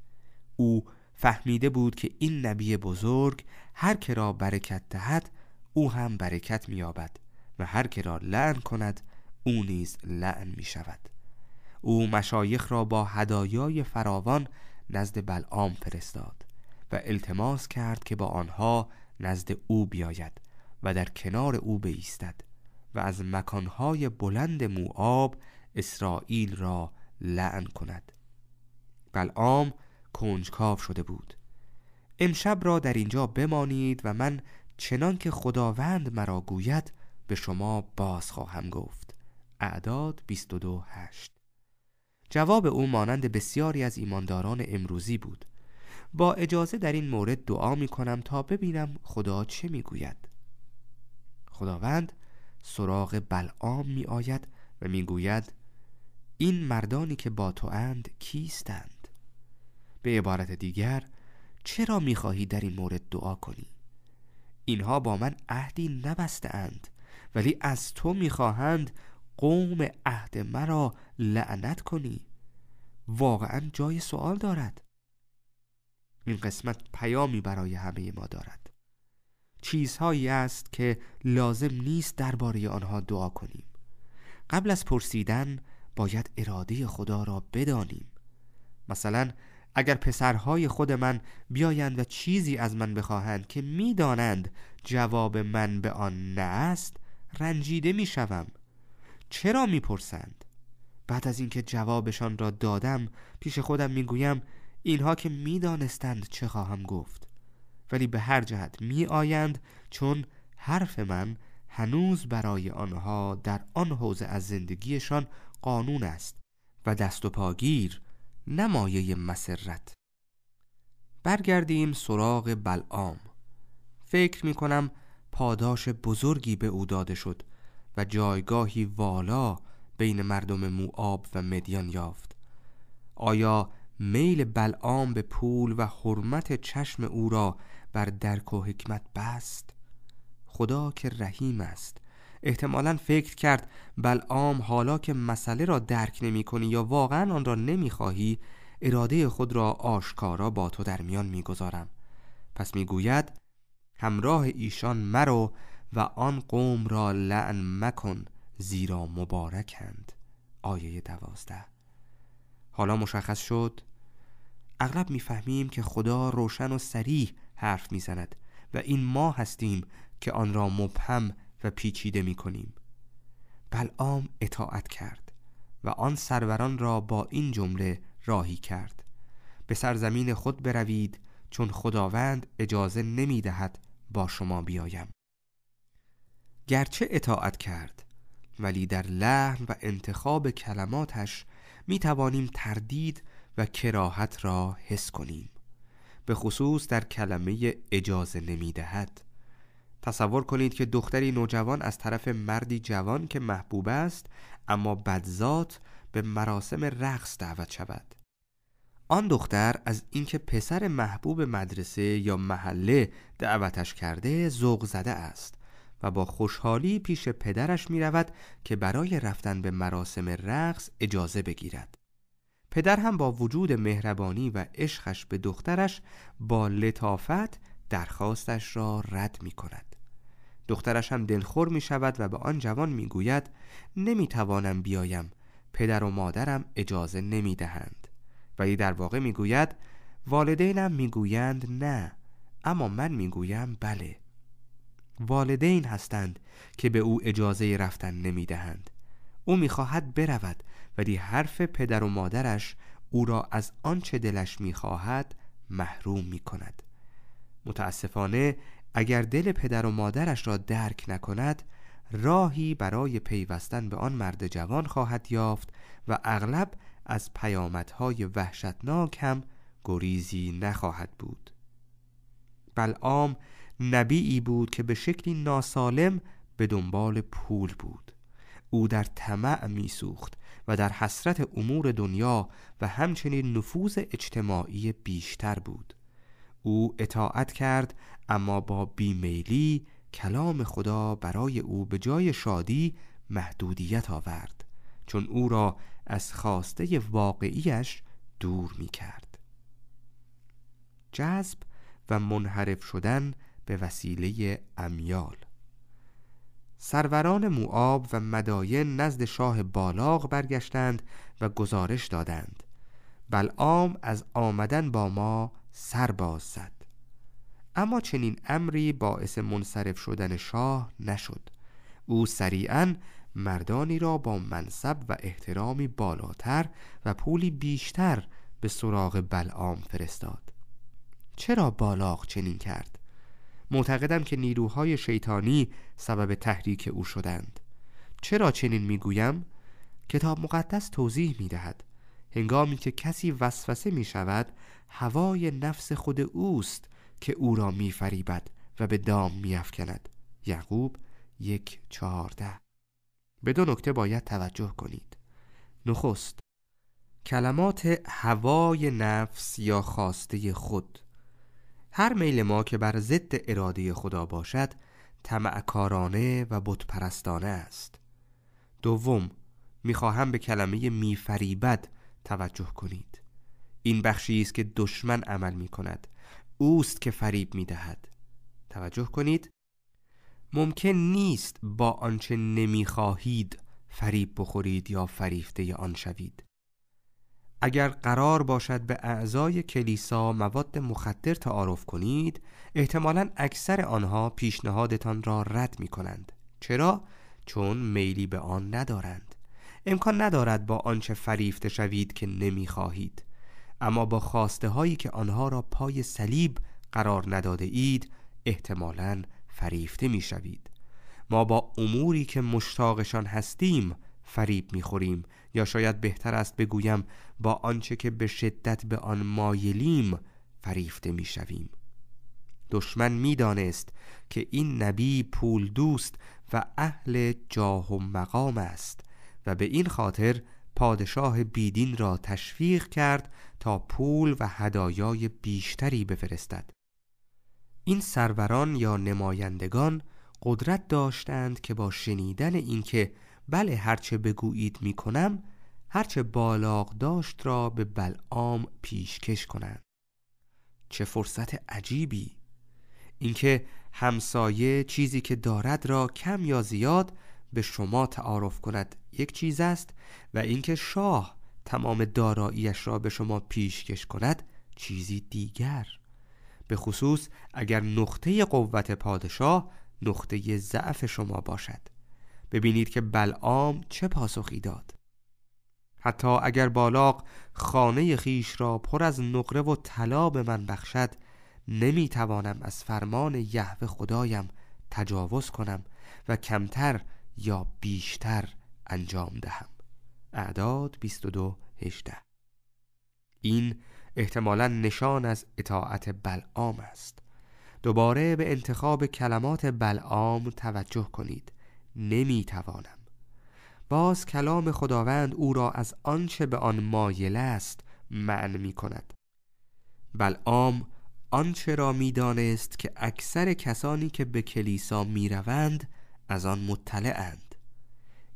او فهمیده بود که این نبی بزرگ هر که را برکت دهد او هم برکت مییابد هر که را لعن کند او نیز لعن می شود او مشایخ را با هدایای فراوان نزد بلعام فرستاد و التماس کرد که با آنها نزد او بیاید و در کنار او بایستد و از مکانهای بلند موآب اسرائیل را لعن کند بلعام کنجکاو شده بود امشب را در اینجا بمانید و من چنان که خداوند مرا گوید به شما باز خواهم گفت اعداد 228. جواب او مانند بسیاری از ایمانداران امروزی بود با اجازه در این مورد دعا می کنم تا ببینم خدا چه می گوید خداوند سراغ بلعام می آید و می گوید این مردانی که با تو اند کیستند به عبارت دیگر چرا می خواهی در این مورد دعا کنی؟ اینها با من عهدی نبسته اند ولی از تو میخواهند قوم عهد مرا لعنت کنی واقعا جای سوال دارد این قسمت پیامی برای همه ما دارد چیزهایی است که لازم نیست درباره آنها دعا کنیم قبل از پرسیدن باید اراده خدا را بدانیم مثلا اگر پسرهای خود من بیایند و چیزی از من بخواهند که میدانند جواب من به آن نه است رنجیده می شوم. چرا می پرسند؟ بعد از اینکه جوابشان را دادم پیش خودم می گویم اینها که می دانستند چه خواهم گفت ولی به هر جهت می آیند چون حرف من هنوز برای آنها در آن حوزه از زندگیشان قانون است و دست و پاگیر نمایه مسرت برگردیم سراغ بلعام فکر می کنم پاداش بزرگی به او داده شد و جایگاهی والا بین مردم موآب و مدیان یافت آیا میل بلعام به پول و حرمت چشم او را بر درک و حکمت بست خدا که رحیم است احتمالا فکر کرد بلعام حالا که مسئله را درک نمی کنی یا واقعا آن را نمی خواهی اراده خود را آشکارا با تو در میان می گذارم. پس می گوید همراه ایشان مرو و آن قوم را لعن مکن زیرا مبارکند آیه دوازده حالا مشخص شد اغلب میفهمیم که خدا روشن و سریح حرف میزند و این ما هستیم که آن را مبهم و پیچیده می کنیم بلعام اطاعت کرد و آن سروران را با این جمله راهی کرد به سرزمین خود بروید چون خداوند اجازه نمی با شما بیایم گرچه اطاعت کرد ولی در لحن و انتخاب کلماتش می توانیم تردید و کراهت را حس کنیم به خصوص در کلمه اجازه نمی دهد تصور کنید که دختری نوجوان از طرف مردی جوان که محبوب است اما بدذات به مراسم رقص دعوت شود آن دختر از اینکه پسر محبوب مدرسه یا محله دعوتش کرده ذوق زده است و با خوشحالی پیش پدرش می رود که برای رفتن به مراسم رقص اجازه بگیرد. پدر هم با وجود مهربانی و عشقش به دخترش با لطافت درخواستش را رد می کند. دخترش هم دلخور می شود و به آن جوان می گوید نمی توانم بیایم پدر و مادرم اجازه نمی دهند. ولی در واقع میگوید والدینم میگویند نه اما من میگویم بله والدین هستند که به او اجازه رفتن نمیدهند او میخواهد برود ولی حرف پدر و مادرش او را از آنچه دلش میخواهد محروم میکند متاسفانه اگر دل پدر و مادرش را درک نکند راهی برای پیوستن به آن مرد جوان خواهد یافت و اغلب از پیامدهای وحشتناک هم گریزی نخواهد بود بلعام نبیی بود که به شکلی ناسالم به دنبال پول بود او در طمع میسوخت و در حسرت امور دنیا و همچنین نفوذ اجتماعی بیشتر بود او اطاعت کرد اما با بیمیلی کلام خدا برای او به جای شادی محدودیت آورد چون او را از خواسته واقعیش دور می کرد جذب و منحرف شدن به وسیله امیال سروران موآب و مداین نزد شاه بالاغ برگشتند و گزارش دادند بلعام از آمدن با ما سر باز زد اما چنین امری باعث منصرف شدن شاه نشد او سریعا مردانی را با منصب و احترامی بالاتر و پولی بیشتر به سراغ بلعام فرستاد چرا بالاغ چنین کرد؟ معتقدم که نیروهای شیطانی سبب تحریک او شدند چرا چنین میگویم؟ کتاب مقدس توضیح میدهد هنگامی که کسی وسوسه می شود هوای نفس خود اوست که او را میفریبد و به دام میافکند. افکند. یعقوب یک چهارده به دو نکته باید توجه کنید نخست کلمات هوای نفس یا خواسته خود هر میل ما که بر ضد اراده خدا باشد تمعکارانه و بتپرستانه است دوم میخواهم به کلمه میفریبد توجه کنید این بخشی است که دشمن عمل میکند اوست که فریب میدهد توجه کنید ممکن نیست با آنچه نمیخواهید فریب بخورید یا فریفته آن شوید اگر قرار باشد به اعضای کلیسا مواد مخدر تعارف کنید احتمالا اکثر آنها پیشنهادتان را رد می کنند چرا؟ چون میلی به آن ندارند امکان ندارد با آنچه فریفته شوید که نمیخواهید اما با خواسته هایی که آنها را پای صلیب قرار نداده اید احتمالاً فریفته می ما با اموری که مشتاقشان هستیم فریب میخوریم یا شاید بهتر است بگویم با آنچه که به شدت به آن مایلیم فریفته میشویم دشمن میدانست که این نبی پول دوست و اهل جاه و مقام است و به این خاطر پادشاه بیدین را تشویق کرد تا پول و هدایای بیشتری بفرستد این سروران یا نمایندگان قدرت داشتند که با شنیدن اینکه بله هرچه بگویید می کنم هرچه بالاغ داشت را به بلعام پیشکش کنند چه فرصت عجیبی اینکه همسایه چیزی که دارد را کم یا زیاد به شما تعارف کند یک چیز است و اینکه شاه تمام داراییش را به شما پیشکش کند چیزی دیگر به خصوص اگر نقطه قوت پادشاه نقطه ضعف شما باشد ببینید که بلعام چه پاسخی داد حتی اگر بالاق خانه خیش را پر از نقره و طلا به من بخشد نمی توانم از فرمان یهوه خدایم تجاوز کنم و کمتر یا بیشتر انجام دهم اعداد 22 18 این احتمالا نشان از اطاعت بلعام است دوباره به انتخاب کلمات بلعام توجه کنید نمیتوانم باز کلام خداوند او را از آنچه به آن مایل است معن می کند بلعام آنچه را میدانست که اکثر کسانی که به کلیسا می روند از آن مطلعند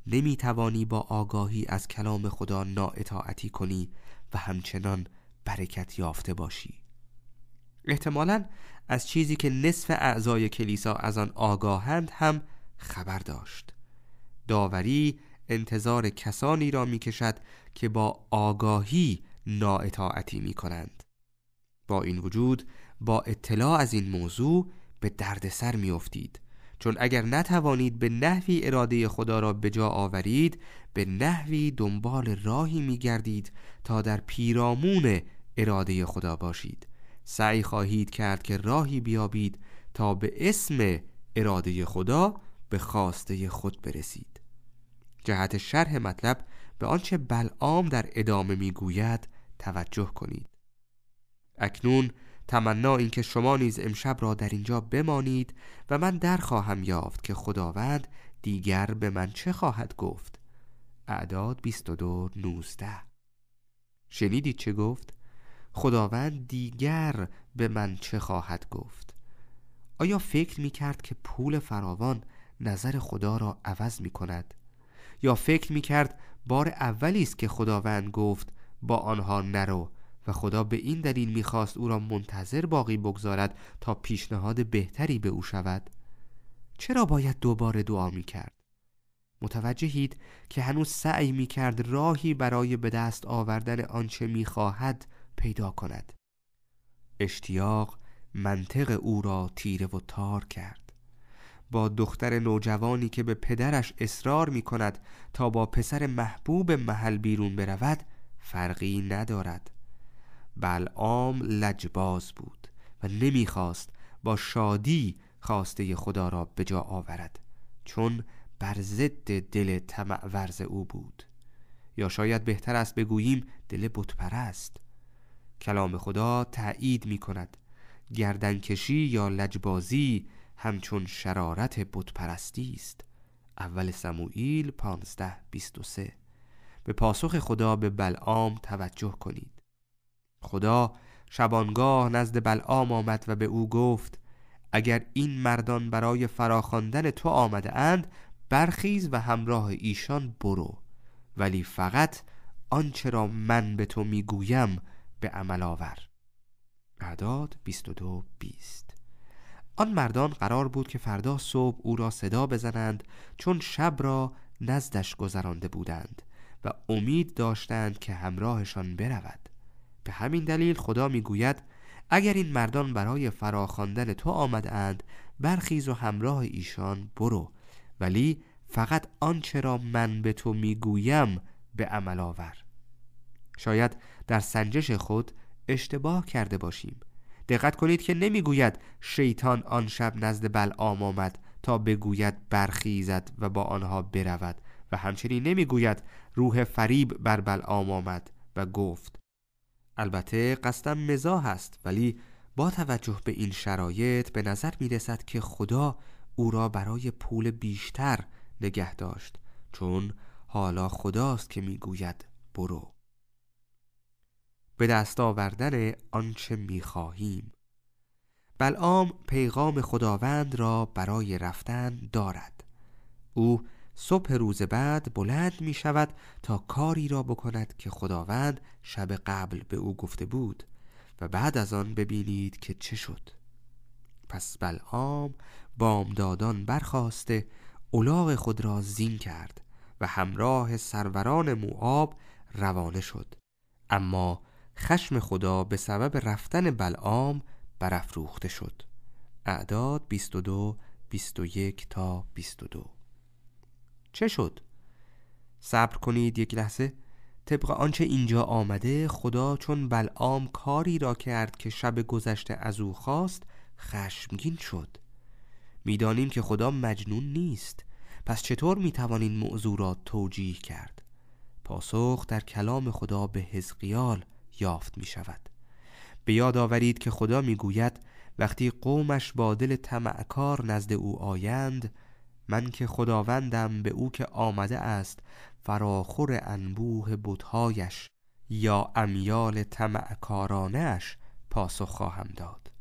نمی توانی با آگاهی از کلام خدا اطاعتی کنی و همچنان برکت یافته باشی احتمالا از چیزی که نصف اعضای کلیسا از آن آگاهند هم خبر داشت داوری انتظار کسانی را می کشد که با آگاهی نااطاعتی می کنند با این وجود با اطلاع از این موضوع به دردسر می چون اگر نتوانید به نحوی اراده خدا را به جا آورید به نحوی دنبال راهی می گردید تا در پیرامون اراده خدا باشید سعی خواهید کرد که راهی بیابید تا به اسم اراده خدا به خواسته خود برسید جهت شرح مطلب به آنچه بلعام در ادامه میگوید توجه کنید اکنون تمنا این که شما نیز امشب را در اینجا بمانید و من در خواهم یافت که خداوند دیگر به من چه خواهد گفت اعداد 22 19 شنیدید چه گفت خداوند دیگر به من چه خواهد گفت آیا فکر می کرد که پول فراوان نظر خدا را عوض می کند یا فکر می کرد بار اولی است که خداوند گفت با آنها نرو و خدا به این دلیل میخواست او را منتظر باقی بگذارد تا پیشنهاد بهتری به او شود چرا باید دوباره دعا می کرد؟ متوجهید که هنوز سعی می کرد راهی برای به دست آوردن آنچه می خواهد پیدا کند اشتیاق منطق او را تیره و تار کرد با دختر نوجوانی که به پدرش اصرار می کند تا با پسر محبوب محل بیرون برود فرقی ندارد بلعام لجباز بود و نمیخواست با شادی خواسته خدا را به جا آورد چون بر ضد دل طمع ورز او بود یا شاید بهتر است بگوییم دل بتپرست کلام خدا تأیید می کند گردنکشی یا لجبازی همچون شرارت بتپرستی است اول سموئیل 15 23 به پاسخ خدا به بلعام توجه کنید خدا شبانگاه نزد بلعام آمد و به او گفت اگر این مردان برای فراخواندن تو آمده اند برخیز و همراه ایشان برو ولی فقط آنچه را من به تو میگویم عمل آور اعداد 22 20 آن مردان قرار بود که فردا صبح او را صدا بزنند چون شب را نزدش گذرانده بودند و امید داشتند که همراهشان برود به همین دلیل خدا میگوید اگر این مردان برای فراخواندن تو آمدند برخیز و همراه ایشان برو ولی فقط آنچه را من به تو میگویم به عمل آور شاید در سنجش خود اشتباه کرده باشیم دقت کنید که نمیگوید شیطان آن شب نزد بلعام آمد تا بگوید برخیزد و با آنها برود و همچنین نمیگوید روح فریب بر بلعام آمد و گفت البته قصدم مزاح است ولی با توجه به این شرایط به نظر می رسد که خدا او را برای پول بیشتر نگه داشت چون حالا خداست که میگوید برو به دست آوردن آنچه میخواهیم بلعام پیغام خداوند را برای رفتن دارد او صبح روز بعد بلند می شود تا کاری را بکند که خداوند شب قبل به او گفته بود و بعد از آن ببینید که چه شد پس بلعام بامدادان برخواسته اولاغ خود را زین کرد و همراه سروران موآب روانه شد اما خشم خدا به سبب رفتن بلعام برافروخته شد اعداد 22 21 تا 22 چه شد صبر کنید یک لحظه طبق آنچه اینجا آمده خدا چون بلعام کاری را کرد که شب گذشته از او خواست خشمگین شد میدانیم که خدا مجنون نیست پس چطور میتوان این موضوع را توجیه کرد پاسخ در کلام خدا به حزقیال یافت می شود به یاد آورید که خدا می گوید وقتی قومش با دل تمعکار نزد او آیند من که خداوندم به او که آمده است فراخور انبوه بودهایش یا امیال تمعکارانش پاسخ خواهم داد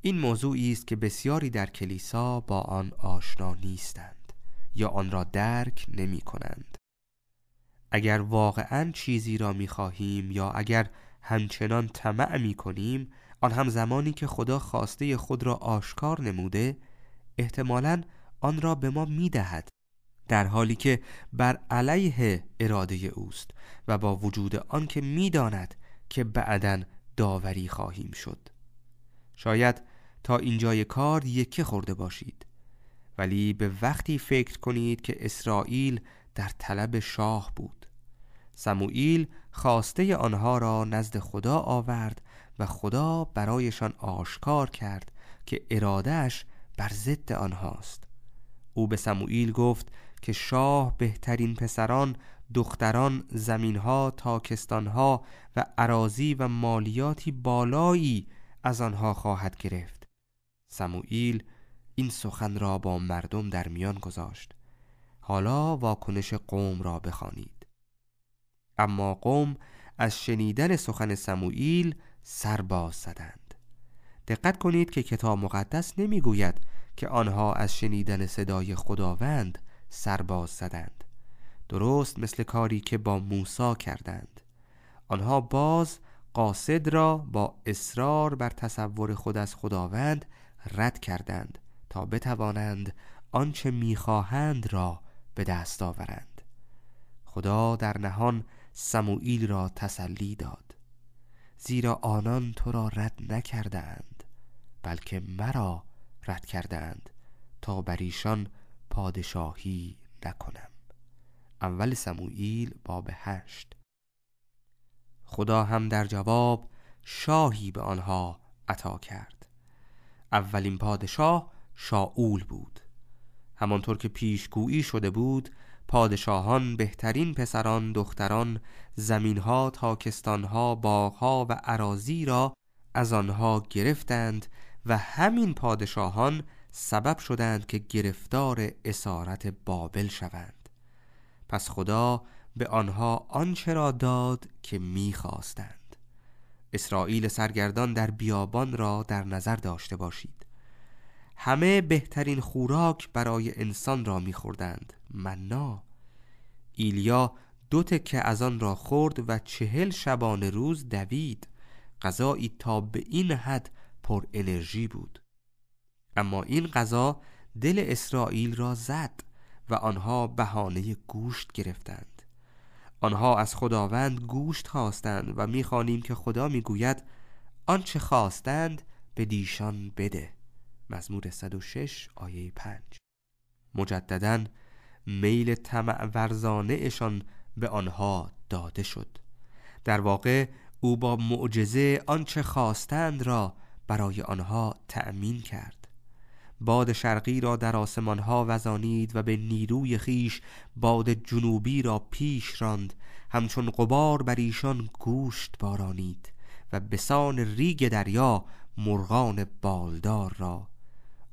این موضوعی است که بسیاری در کلیسا با آن آشنا نیستند یا آن را درک نمی کنند اگر واقعا چیزی را می خواهیم یا اگر همچنان طمع می کنیم آن هم زمانی که خدا خواسته خود را آشکار نموده احتمالا آن را به ما می دهد در حالی که بر علیه اراده اوست و با وجود آن که می داند که بعدا داوری خواهیم شد شاید تا اینجای کار یکی خورده باشید ولی به وقتی فکر کنید که اسرائیل در طلب شاه بود سموئیل خواسته آنها را نزد خدا آورد و خدا برایشان آشکار کرد که ارادهش بر ضد آنهاست او به سموئیل گفت که شاه بهترین پسران دختران زمینها تاکستانها و عراضی و مالیاتی بالایی از آنها خواهد گرفت سموئیل این سخن را با مردم در میان گذاشت حالا واکنش قوم را بخوانید اما قوم از شنیدن سخن سموئیل سر باز زدند دقت کنید که کتاب مقدس نمیگوید که آنها از شنیدن صدای خداوند سر باز زدند درست مثل کاری که با موسا کردند آنها باز قاصد را با اصرار بر تصور خود از خداوند رد کردند تا بتوانند آنچه میخواهند را به دست آورند خدا در نهان سموئیل را تسلی داد زیرا آنان تو را رد نکردند بلکه مرا رد کردند تا بر ایشان پادشاهی نکنم اول سموئیل باب هشت خدا هم در جواب شاهی به آنها عطا کرد اولین پادشاه شاول بود همانطور که پیشگویی شده بود پادشاهان بهترین پسران دختران زمینها تاکستانها باغها و عراضی را از آنها گرفتند و همین پادشاهان سبب شدند که گرفتار اسارت بابل شوند پس خدا به آنها آنچه را داد که میخواستند اسرائیل سرگردان در بیابان را در نظر داشته باشید همه بهترین خوراک برای انسان را میخوردند منا ایلیا دو تکه از آن را خورد و چهل شبانه روز دوید غذایی تا به این حد پر انرژی بود اما این غذا دل اسرائیل را زد و آنها بهانه گوشت گرفتند آنها از خداوند گوشت خواستند و میخوانیم که خدا میگوید آنچه خواستند به دیشان بده مزمور 106 آیه 5 مجددا میل طمع اشان به آنها داده شد در واقع او با معجزه آنچه خواستند را برای آنها تأمین کرد باد شرقی را در آسمانها وزانید و به نیروی خیش باد جنوبی را پیش راند همچون قبار بر ایشان گوشت بارانید و بسان ریگ دریا مرغان بالدار را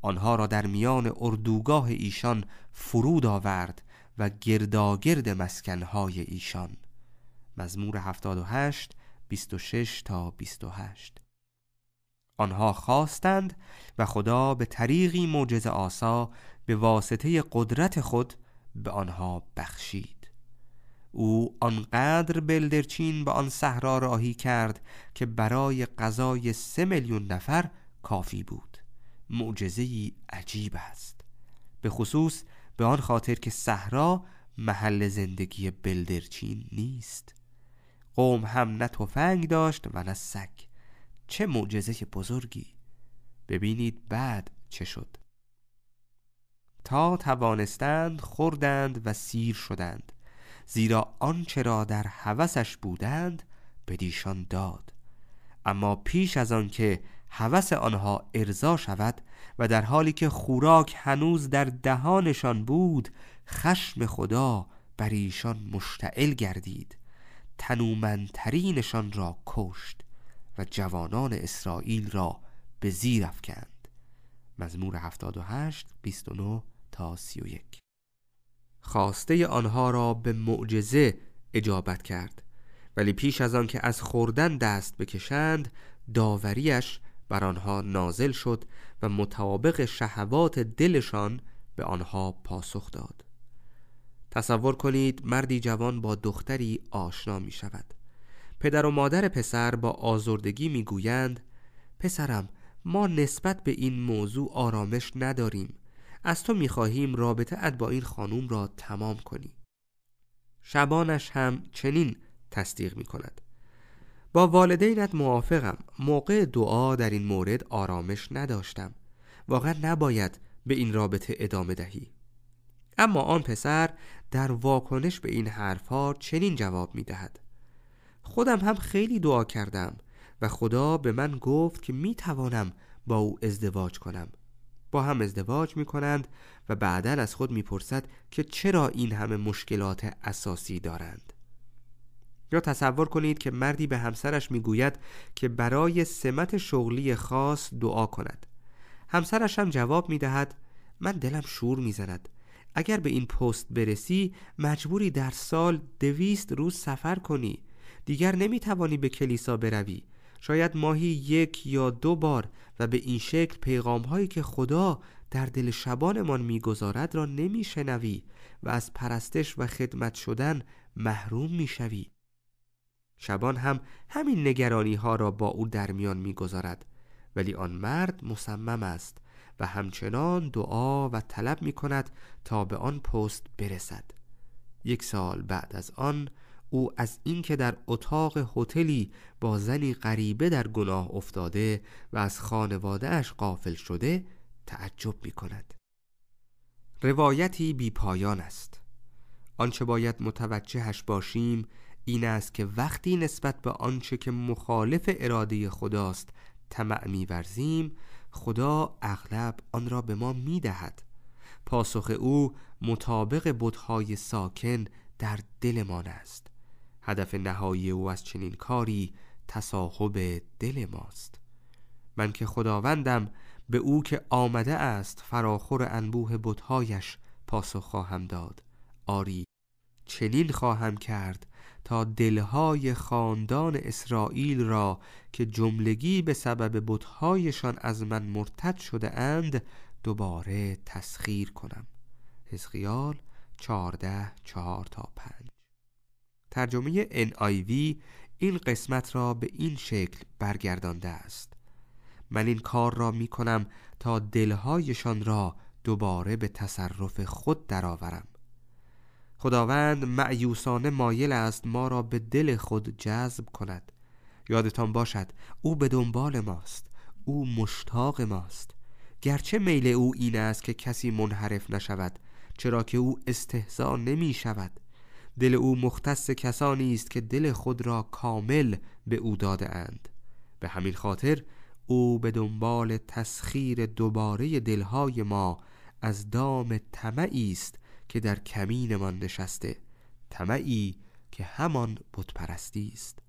آنها را در میان اردوگاه ایشان فرود آورد و گرداگرد مسکنهای ایشان مزمور 78 26 تا 28 آنها خواستند و خدا به طریقی معجز آسا به واسطه قدرت خود به آنها بخشید او آنقدر بلدرچین به آن صحرا راهی کرد که برای غذای سه میلیون نفر کافی بود ای عجیب است به خصوص به آن خاطر که صحرا محل زندگی بلدرچین نیست قوم هم نه تفنگ داشت و نه سگ چه معجزه بزرگی ببینید بعد چه شد تا توانستند خوردند و سیر شدند زیرا آنچه را در هوسش بودند به دیشان داد اما پیش از آنکه هوس آنها ارضا شود و در حالی که خوراک هنوز در دهانشان بود خشم خدا بر ایشان مشتعل گردید تنومندترینشان را کشت و جوانان اسرائیل را به زیر افکند مزمور 78 29 تا 31 خواسته آنها را به معجزه اجابت کرد ولی پیش از آن که از خوردن دست بکشند داوریش بر آنها نازل شد و مطابق شهوات دلشان به آنها پاسخ داد تصور کنید مردی جوان با دختری آشنا می شود پدر و مادر پسر با آزردگی می گویند پسرم ما نسبت به این موضوع آرامش نداریم از تو می خواهیم رابطه اد با این خانوم را تمام کنی شبانش هم چنین تصدیق می کند با والدینت موافقم موقع دعا در این مورد آرامش نداشتم واقعا نباید به این رابطه ادامه دهی اما آن پسر در واکنش به این حرفها چنین جواب می دهد خودم هم خیلی دعا کردم و خدا به من گفت که می توانم با او ازدواج کنم با هم ازدواج می کنند و بعدا از خود می پرسد که چرا این همه مشکلات اساسی دارند یا تصور کنید که مردی به همسرش میگوید که برای سمت شغلی خاص دعا کند همسرش هم جواب میدهد من دلم شور میزند اگر به این پست برسی مجبوری در سال دویست روز سفر کنی دیگر نمیتوانی به کلیسا بروی شاید ماهی یک یا دو بار و به این شکل پیغام هایی که خدا در دل شبانمان میگذارد را نمیشنوی و از پرستش و خدمت شدن محروم میشوی شبان هم همین نگرانی ها را با او در میان میگذارد ولی آن مرد مصمم است و همچنان دعا و طلب می کند تا به آن پست برسد یک سال بعد از آن او از اینکه در اتاق هتلی با زنی غریبه در گناه افتاده و از خانوادهش قافل شده تعجب می کند روایتی بی پایان است آنچه باید متوجهش باشیم این است که وقتی نسبت به آنچه که مخالف اراده خداست طمع میورزیم خدا اغلب آن را به ما میدهد پاسخ او مطابق بتهای ساکن در دلمان است هدف نهایی او از چنین کاری تصاحب دل ماست من که خداوندم به او که آمده است فراخور انبوه بتهایش پاسخ خواهم داد آری چنین خواهم کرد تا دلهای خاندان اسرائیل را که جملگی به سبب بتهایشان از من مرتد شده اند دوباره تسخیر کنم حزقیال 14 تا 5 ترجمه NIV این قسمت را به این شکل برگردانده است من این کار را می کنم تا دلهایشان را دوباره به تصرف خود درآورم خداوند معیوسانه مایل است ما را به دل خود جذب کند یادتان باشد او به دنبال ماست او مشتاق ماست گرچه میل او این است که کسی منحرف نشود چرا که او استهزا نمی شود دل او مختص کسانی است که دل خود را کامل به او داده اند به همین خاطر او به دنبال تسخیر دوباره دلهای ما از دام طمعی است که در کمینمان نشسته تمعی که همان بتپرستی است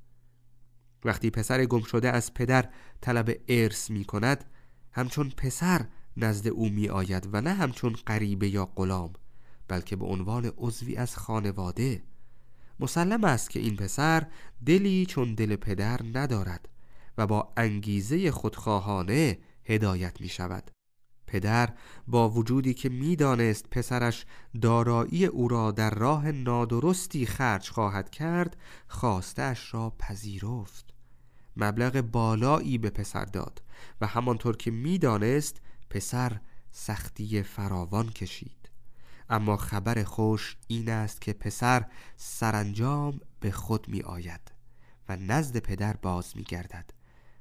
وقتی پسر گم شده از پدر طلب ارث می کند همچون پسر نزد او می آید و نه همچون غریبه یا غلام بلکه به عنوان عضوی از خانواده مسلم است که این پسر دلی چون دل پدر ندارد و با انگیزه خودخواهانه هدایت می شود پدر با وجودی که میدانست پسرش دارایی او را در راه نادرستی خرج خواهد کرد خواستش را پذیرفت مبلغ بالایی به پسر داد و همانطور که میدانست پسر سختی فراوان کشید اما خبر خوش این است که پسر سرانجام به خود می آید و نزد پدر باز می گردد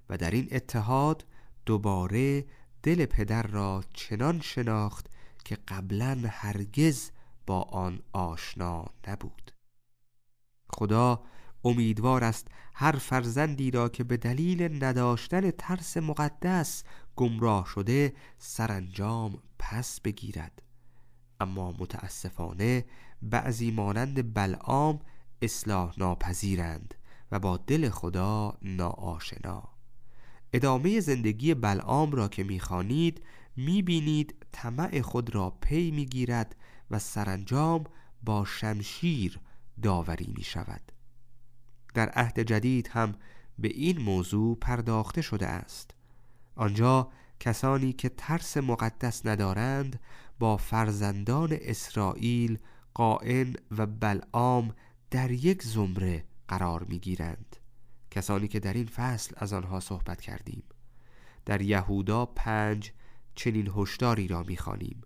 و در این اتحاد دوباره دل پدر را چنان شناخت که قبلا هرگز با آن آشنا نبود خدا امیدوار است هر فرزندی را که به دلیل نداشتن ترس مقدس گمراه شده سرانجام پس بگیرد اما متاسفانه بعضی مانند بلعام اصلاح ناپذیرند و با دل خدا ناآشنا ادامه زندگی بلعام را که میخوانید میبینید طمع خود را پی میگیرد و سرانجام با شمشیر داوری میشود در عهد جدید هم به این موضوع پرداخته شده است آنجا کسانی که ترس مقدس ندارند با فرزندان اسرائیل قائن و بلعام در یک زمره قرار میگیرند کسانی که در این فصل از آنها صحبت کردیم در یهودا پنج چنین هشداری را میخوانیم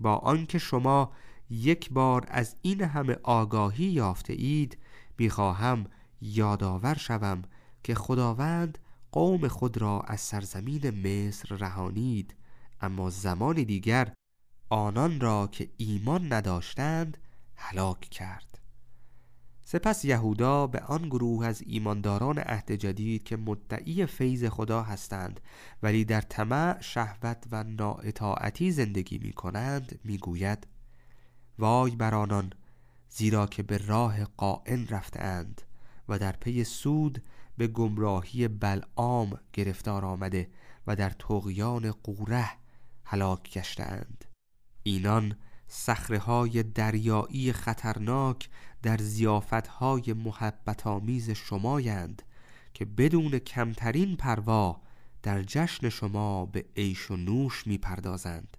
با آنکه شما یک بار از این همه آگاهی یافته اید میخواهم یادآور شوم که خداوند قوم خود را از سرزمین مصر رهانید اما زمان دیگر آنان را که ایمان نداشتند هلاک کرد سپس یهودا به آن گروه از ایمانداران عهد جدید که مدعی فیض خدا هستند ولی در طمع شهوت و نااطاعتی زندگی می کنند می گوید وای بر آنان زیرا که به راه قائن رفتند و در پی سود به گمراهی بلعام گرفتار آمده و در تغیان قوره هلاک گشتند اینان سخره دریایی خطرناک در زیافت های محبت آمیز شمایند که بدون کمترین پروا در جشن شما به عیش و نوش می پردازند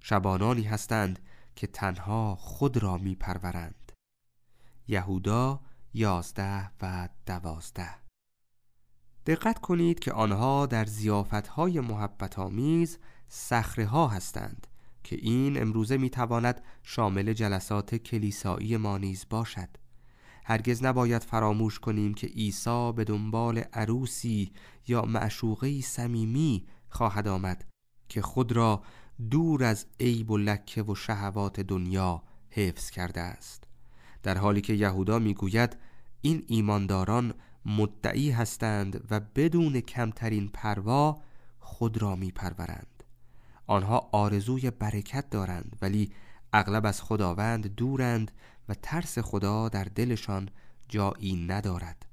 شبانانی هستند که تنها خود را می پرورند یهودا یازده و دوازده دقت کنید که آنها در های محبت آمیز سخره ها هستند که این امروزه میتواند شامل جلسات کلیسایی ما نیز باشد هرگز نباید فراموش کنیم که عیسی به دنبال عروسی یا معشوقه صمیمی خواهد آمد که خود را دور از عیب و لکه و شهوات دنیا حفظ کرده است در حالی که یهودا میگوید این ایمانداران مدعی هستند و بدون کمترین پروا خود را میپرورند آنها آرزوی برکت دارند ولی اغلب از خداوند دورند و ترس خدا در دلشان جایی ندارد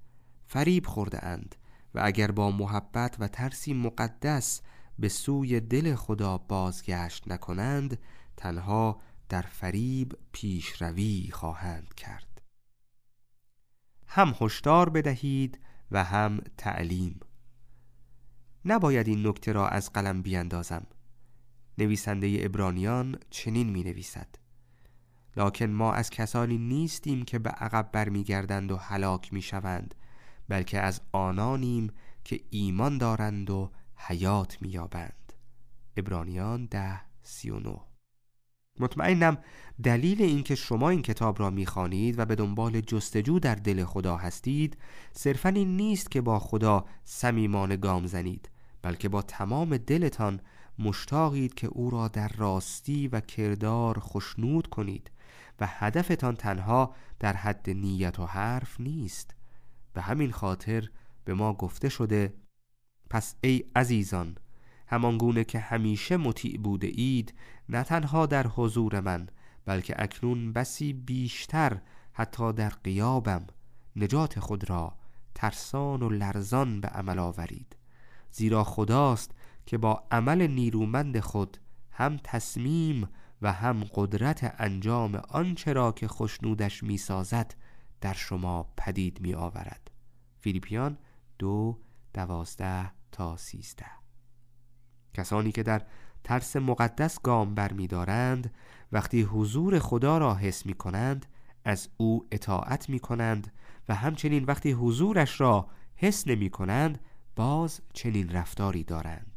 فریب خورده اند و اگر با محبت و ترسی مقدس به سوی دل خدا بازگشت نکنند تنها در فریب پیشروی خواهند کرد هم هشدار بدهید و هم تعلیم نباید این نکته را از قلم بیاندازم نویسنده ابرانیان چنین می نویسد لکن ما از کسانی نیستیم که به عقب برمیگردند و هلاک می شوند بلکه از آنانیم که ایمان دارند و حیات می یابند ابرانیان ده سی مطمئنم دلیل اینکه شما این کتاب را میخوانید و به دنبال جستجو در دل خدا هستید صرفا این نیست که با خدا صمیمانه گام زنید بلکه با تمام دلتان مشتاقید که او را در راستی و کردار خشنود کنید و هدفتان تنها در حد نیت و حرف نیست به همین خاطر به ما گفته شده پس ای عزیزان همان گونه که همیشه مطیع بوده اید نه تنها در حضور من بلکه اکنون بسی بیشتر حتی در قیابم نجات خود را ترسان و لرزان به عمل آورید زیرا خداست که با عمل نیرومند خود هم تصمیم و هم قدرت انجام آنچه را که خوشنودش میسازد در شما پدید می آورد فیلیپیان دو دوازده تا سیزده کسانی که در ترس مقدس گام بر می دارند وقتی حضور خدا را حس می کنند از او اطاعت می کنند و همچنین وقتی حضورش را حس نمی کنند باز چنین رفتاری دارند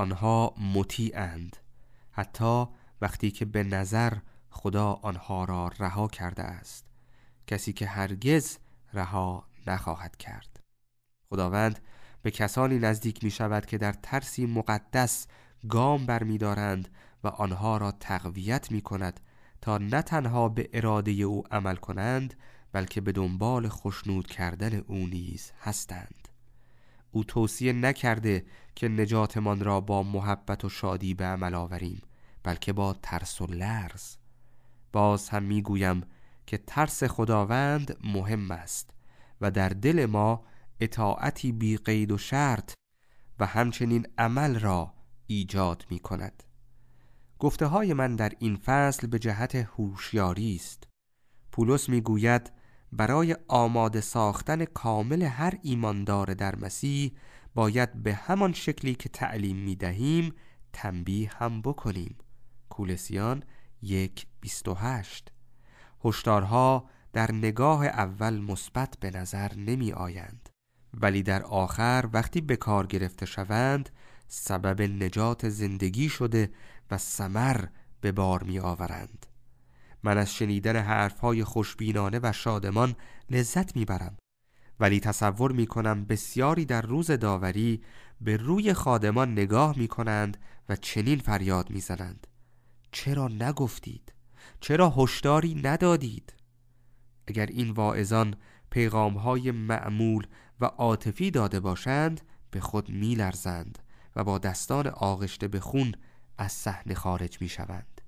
آنها مطیعند حتی وقتی که به نظر خدا آنها را رها کرده است کسی که هرگز رها نخواهد کرد خداوند به کسانی نزدیک می شود که در ترسی مقدس گام بر دارند و آنها را تقویت می کند تا نه تنها به اراده او عمل کنند بلکه به دنبال خشنود کردن او نیز هستند او توصیه نکرده که نجاتمان را با محبت و شادی به عمل آوریم بلکه با ترس و لرز باز هم میگویم که ترس خداوند مهم است و در دل ما اطاعتی بی قید و شرط و همچنین عمل را ایجاد می کند گفته های من در این فصل به جهت هوشیاری است پولس میگوید برای آماده ساختن کامل هر ایماندار در مسیح باید به همان شکلی که تعلیم می دهیم تنبیه هم بکنیم کولسیان یک بیست و هشت هشدارها در نگاه اول مثبت به نظر نمی آیند ولی در آخر وقتی به کار گرفته شوند سبب نجات زندگی شده و سمر به بار می آورند من از شنیدن حرفهای خوشبینانه و شادمان لذت میبرم ولی تصور می کنم بسیاری در روز داوری به روی خادمان نگاه می کنند و چنین فریاد می زنند. چرا نگفتید؟ چرا هشداری ندادید؟ اگر این واعظان پیغام های معمول و عاطفی داده باشند به خود می لرزند و با دستان آغشته به خون از صحنه خارج می شوند.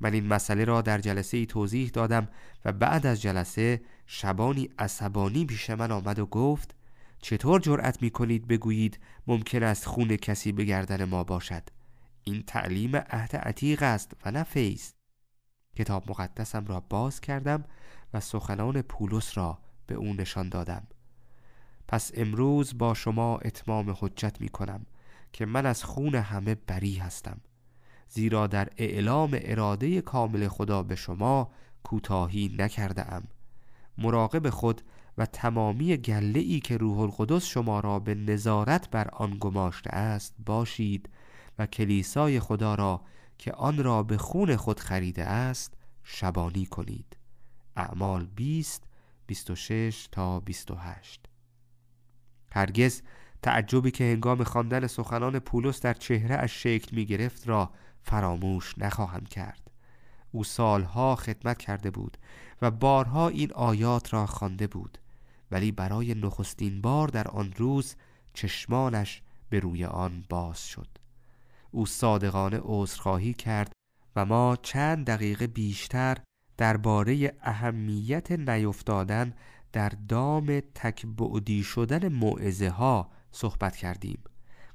من این مسئله را در جلسه ای توضیح دادم و بعد از جلسه شبانی عصبانی پیش من آمد و گفت چطور جرأت می کنید بگویید ممکن است خون کسی به گردن ما باشد این تعلیم عهد عتیق است و نه فیض کتاب مقدسم را باز کردم و سخنان پولس را به او نشان دادم پس امروز با شما اتمام حجت می کنم که من از خون همه بری هستم زیرا در اعلام اراده کامل خدا به شما کوتاهی نکرده مراقب خود و تمامی گله ای که روح القدس شما را به نظارت بر آن گماشته است باشید و کلیسای خدا را که آن را به خون خود خریده است شبانی کنید اعمال 20 26 تا 28 هرگز تعجبی که هنگام خواندن سخنان پولس در چهره اش شکل می گرفت را فراموش نخواهم کرد او سالها خدمت کرده بود و بارها این آیات را خوانده بود ولی برای نخستین بار در آن روز چشمانش به روی آن باز شد او صادقانه عذرخواهی کرد و ما چند دقیقه بیشتر درباره اهمیت نیفتادن در دام تکبعدی شدن معزه ها صحبت کردیم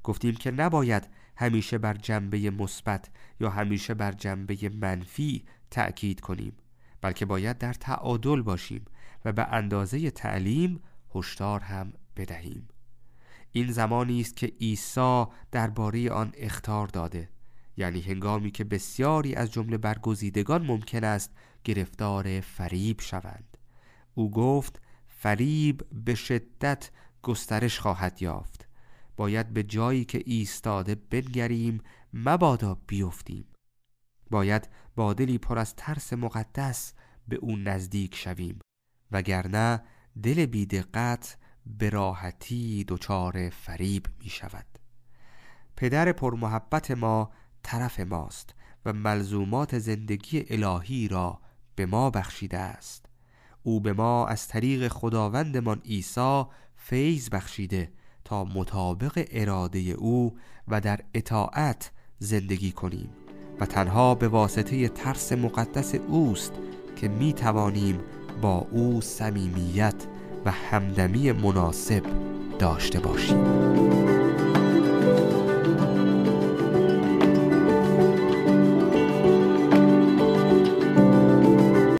گفتیم که نباید همیشه بر جنبه مثبت یا همیشه بر جنبه منفی تأکید کنیم بلکه باید در تعادل باشیم و به اندازه تعلیم هشدار هم بدهیم این زمانی است که عیسی درباره آن اختار داده یعنی هنگامی که بسیاری از جمله برگزیدگان ممکن است گرفتار فریب شوند او گفت فریب به شدت گسترش خواهد یافت باید به جایی که ایستاده بنگریم مبادا بیفتیم باید با دلی پر از ترس مقدس به او نزدیک شویم وگرنه دل بیدقت به راحتی دچار فریب می شود پدر پرمحبت ما طرف ماست و ملزومات زندگی الهی را به ما بخشیده است او به ما از طریق خداوندمان عیسی فیض بخشیده تا مطابق اراده او و در اطاعت زندگی کنیم و تنها به واسطه ترس مقدس اوست که می توانیم با او صمیمیت و همدمی مناسب داشته باشیم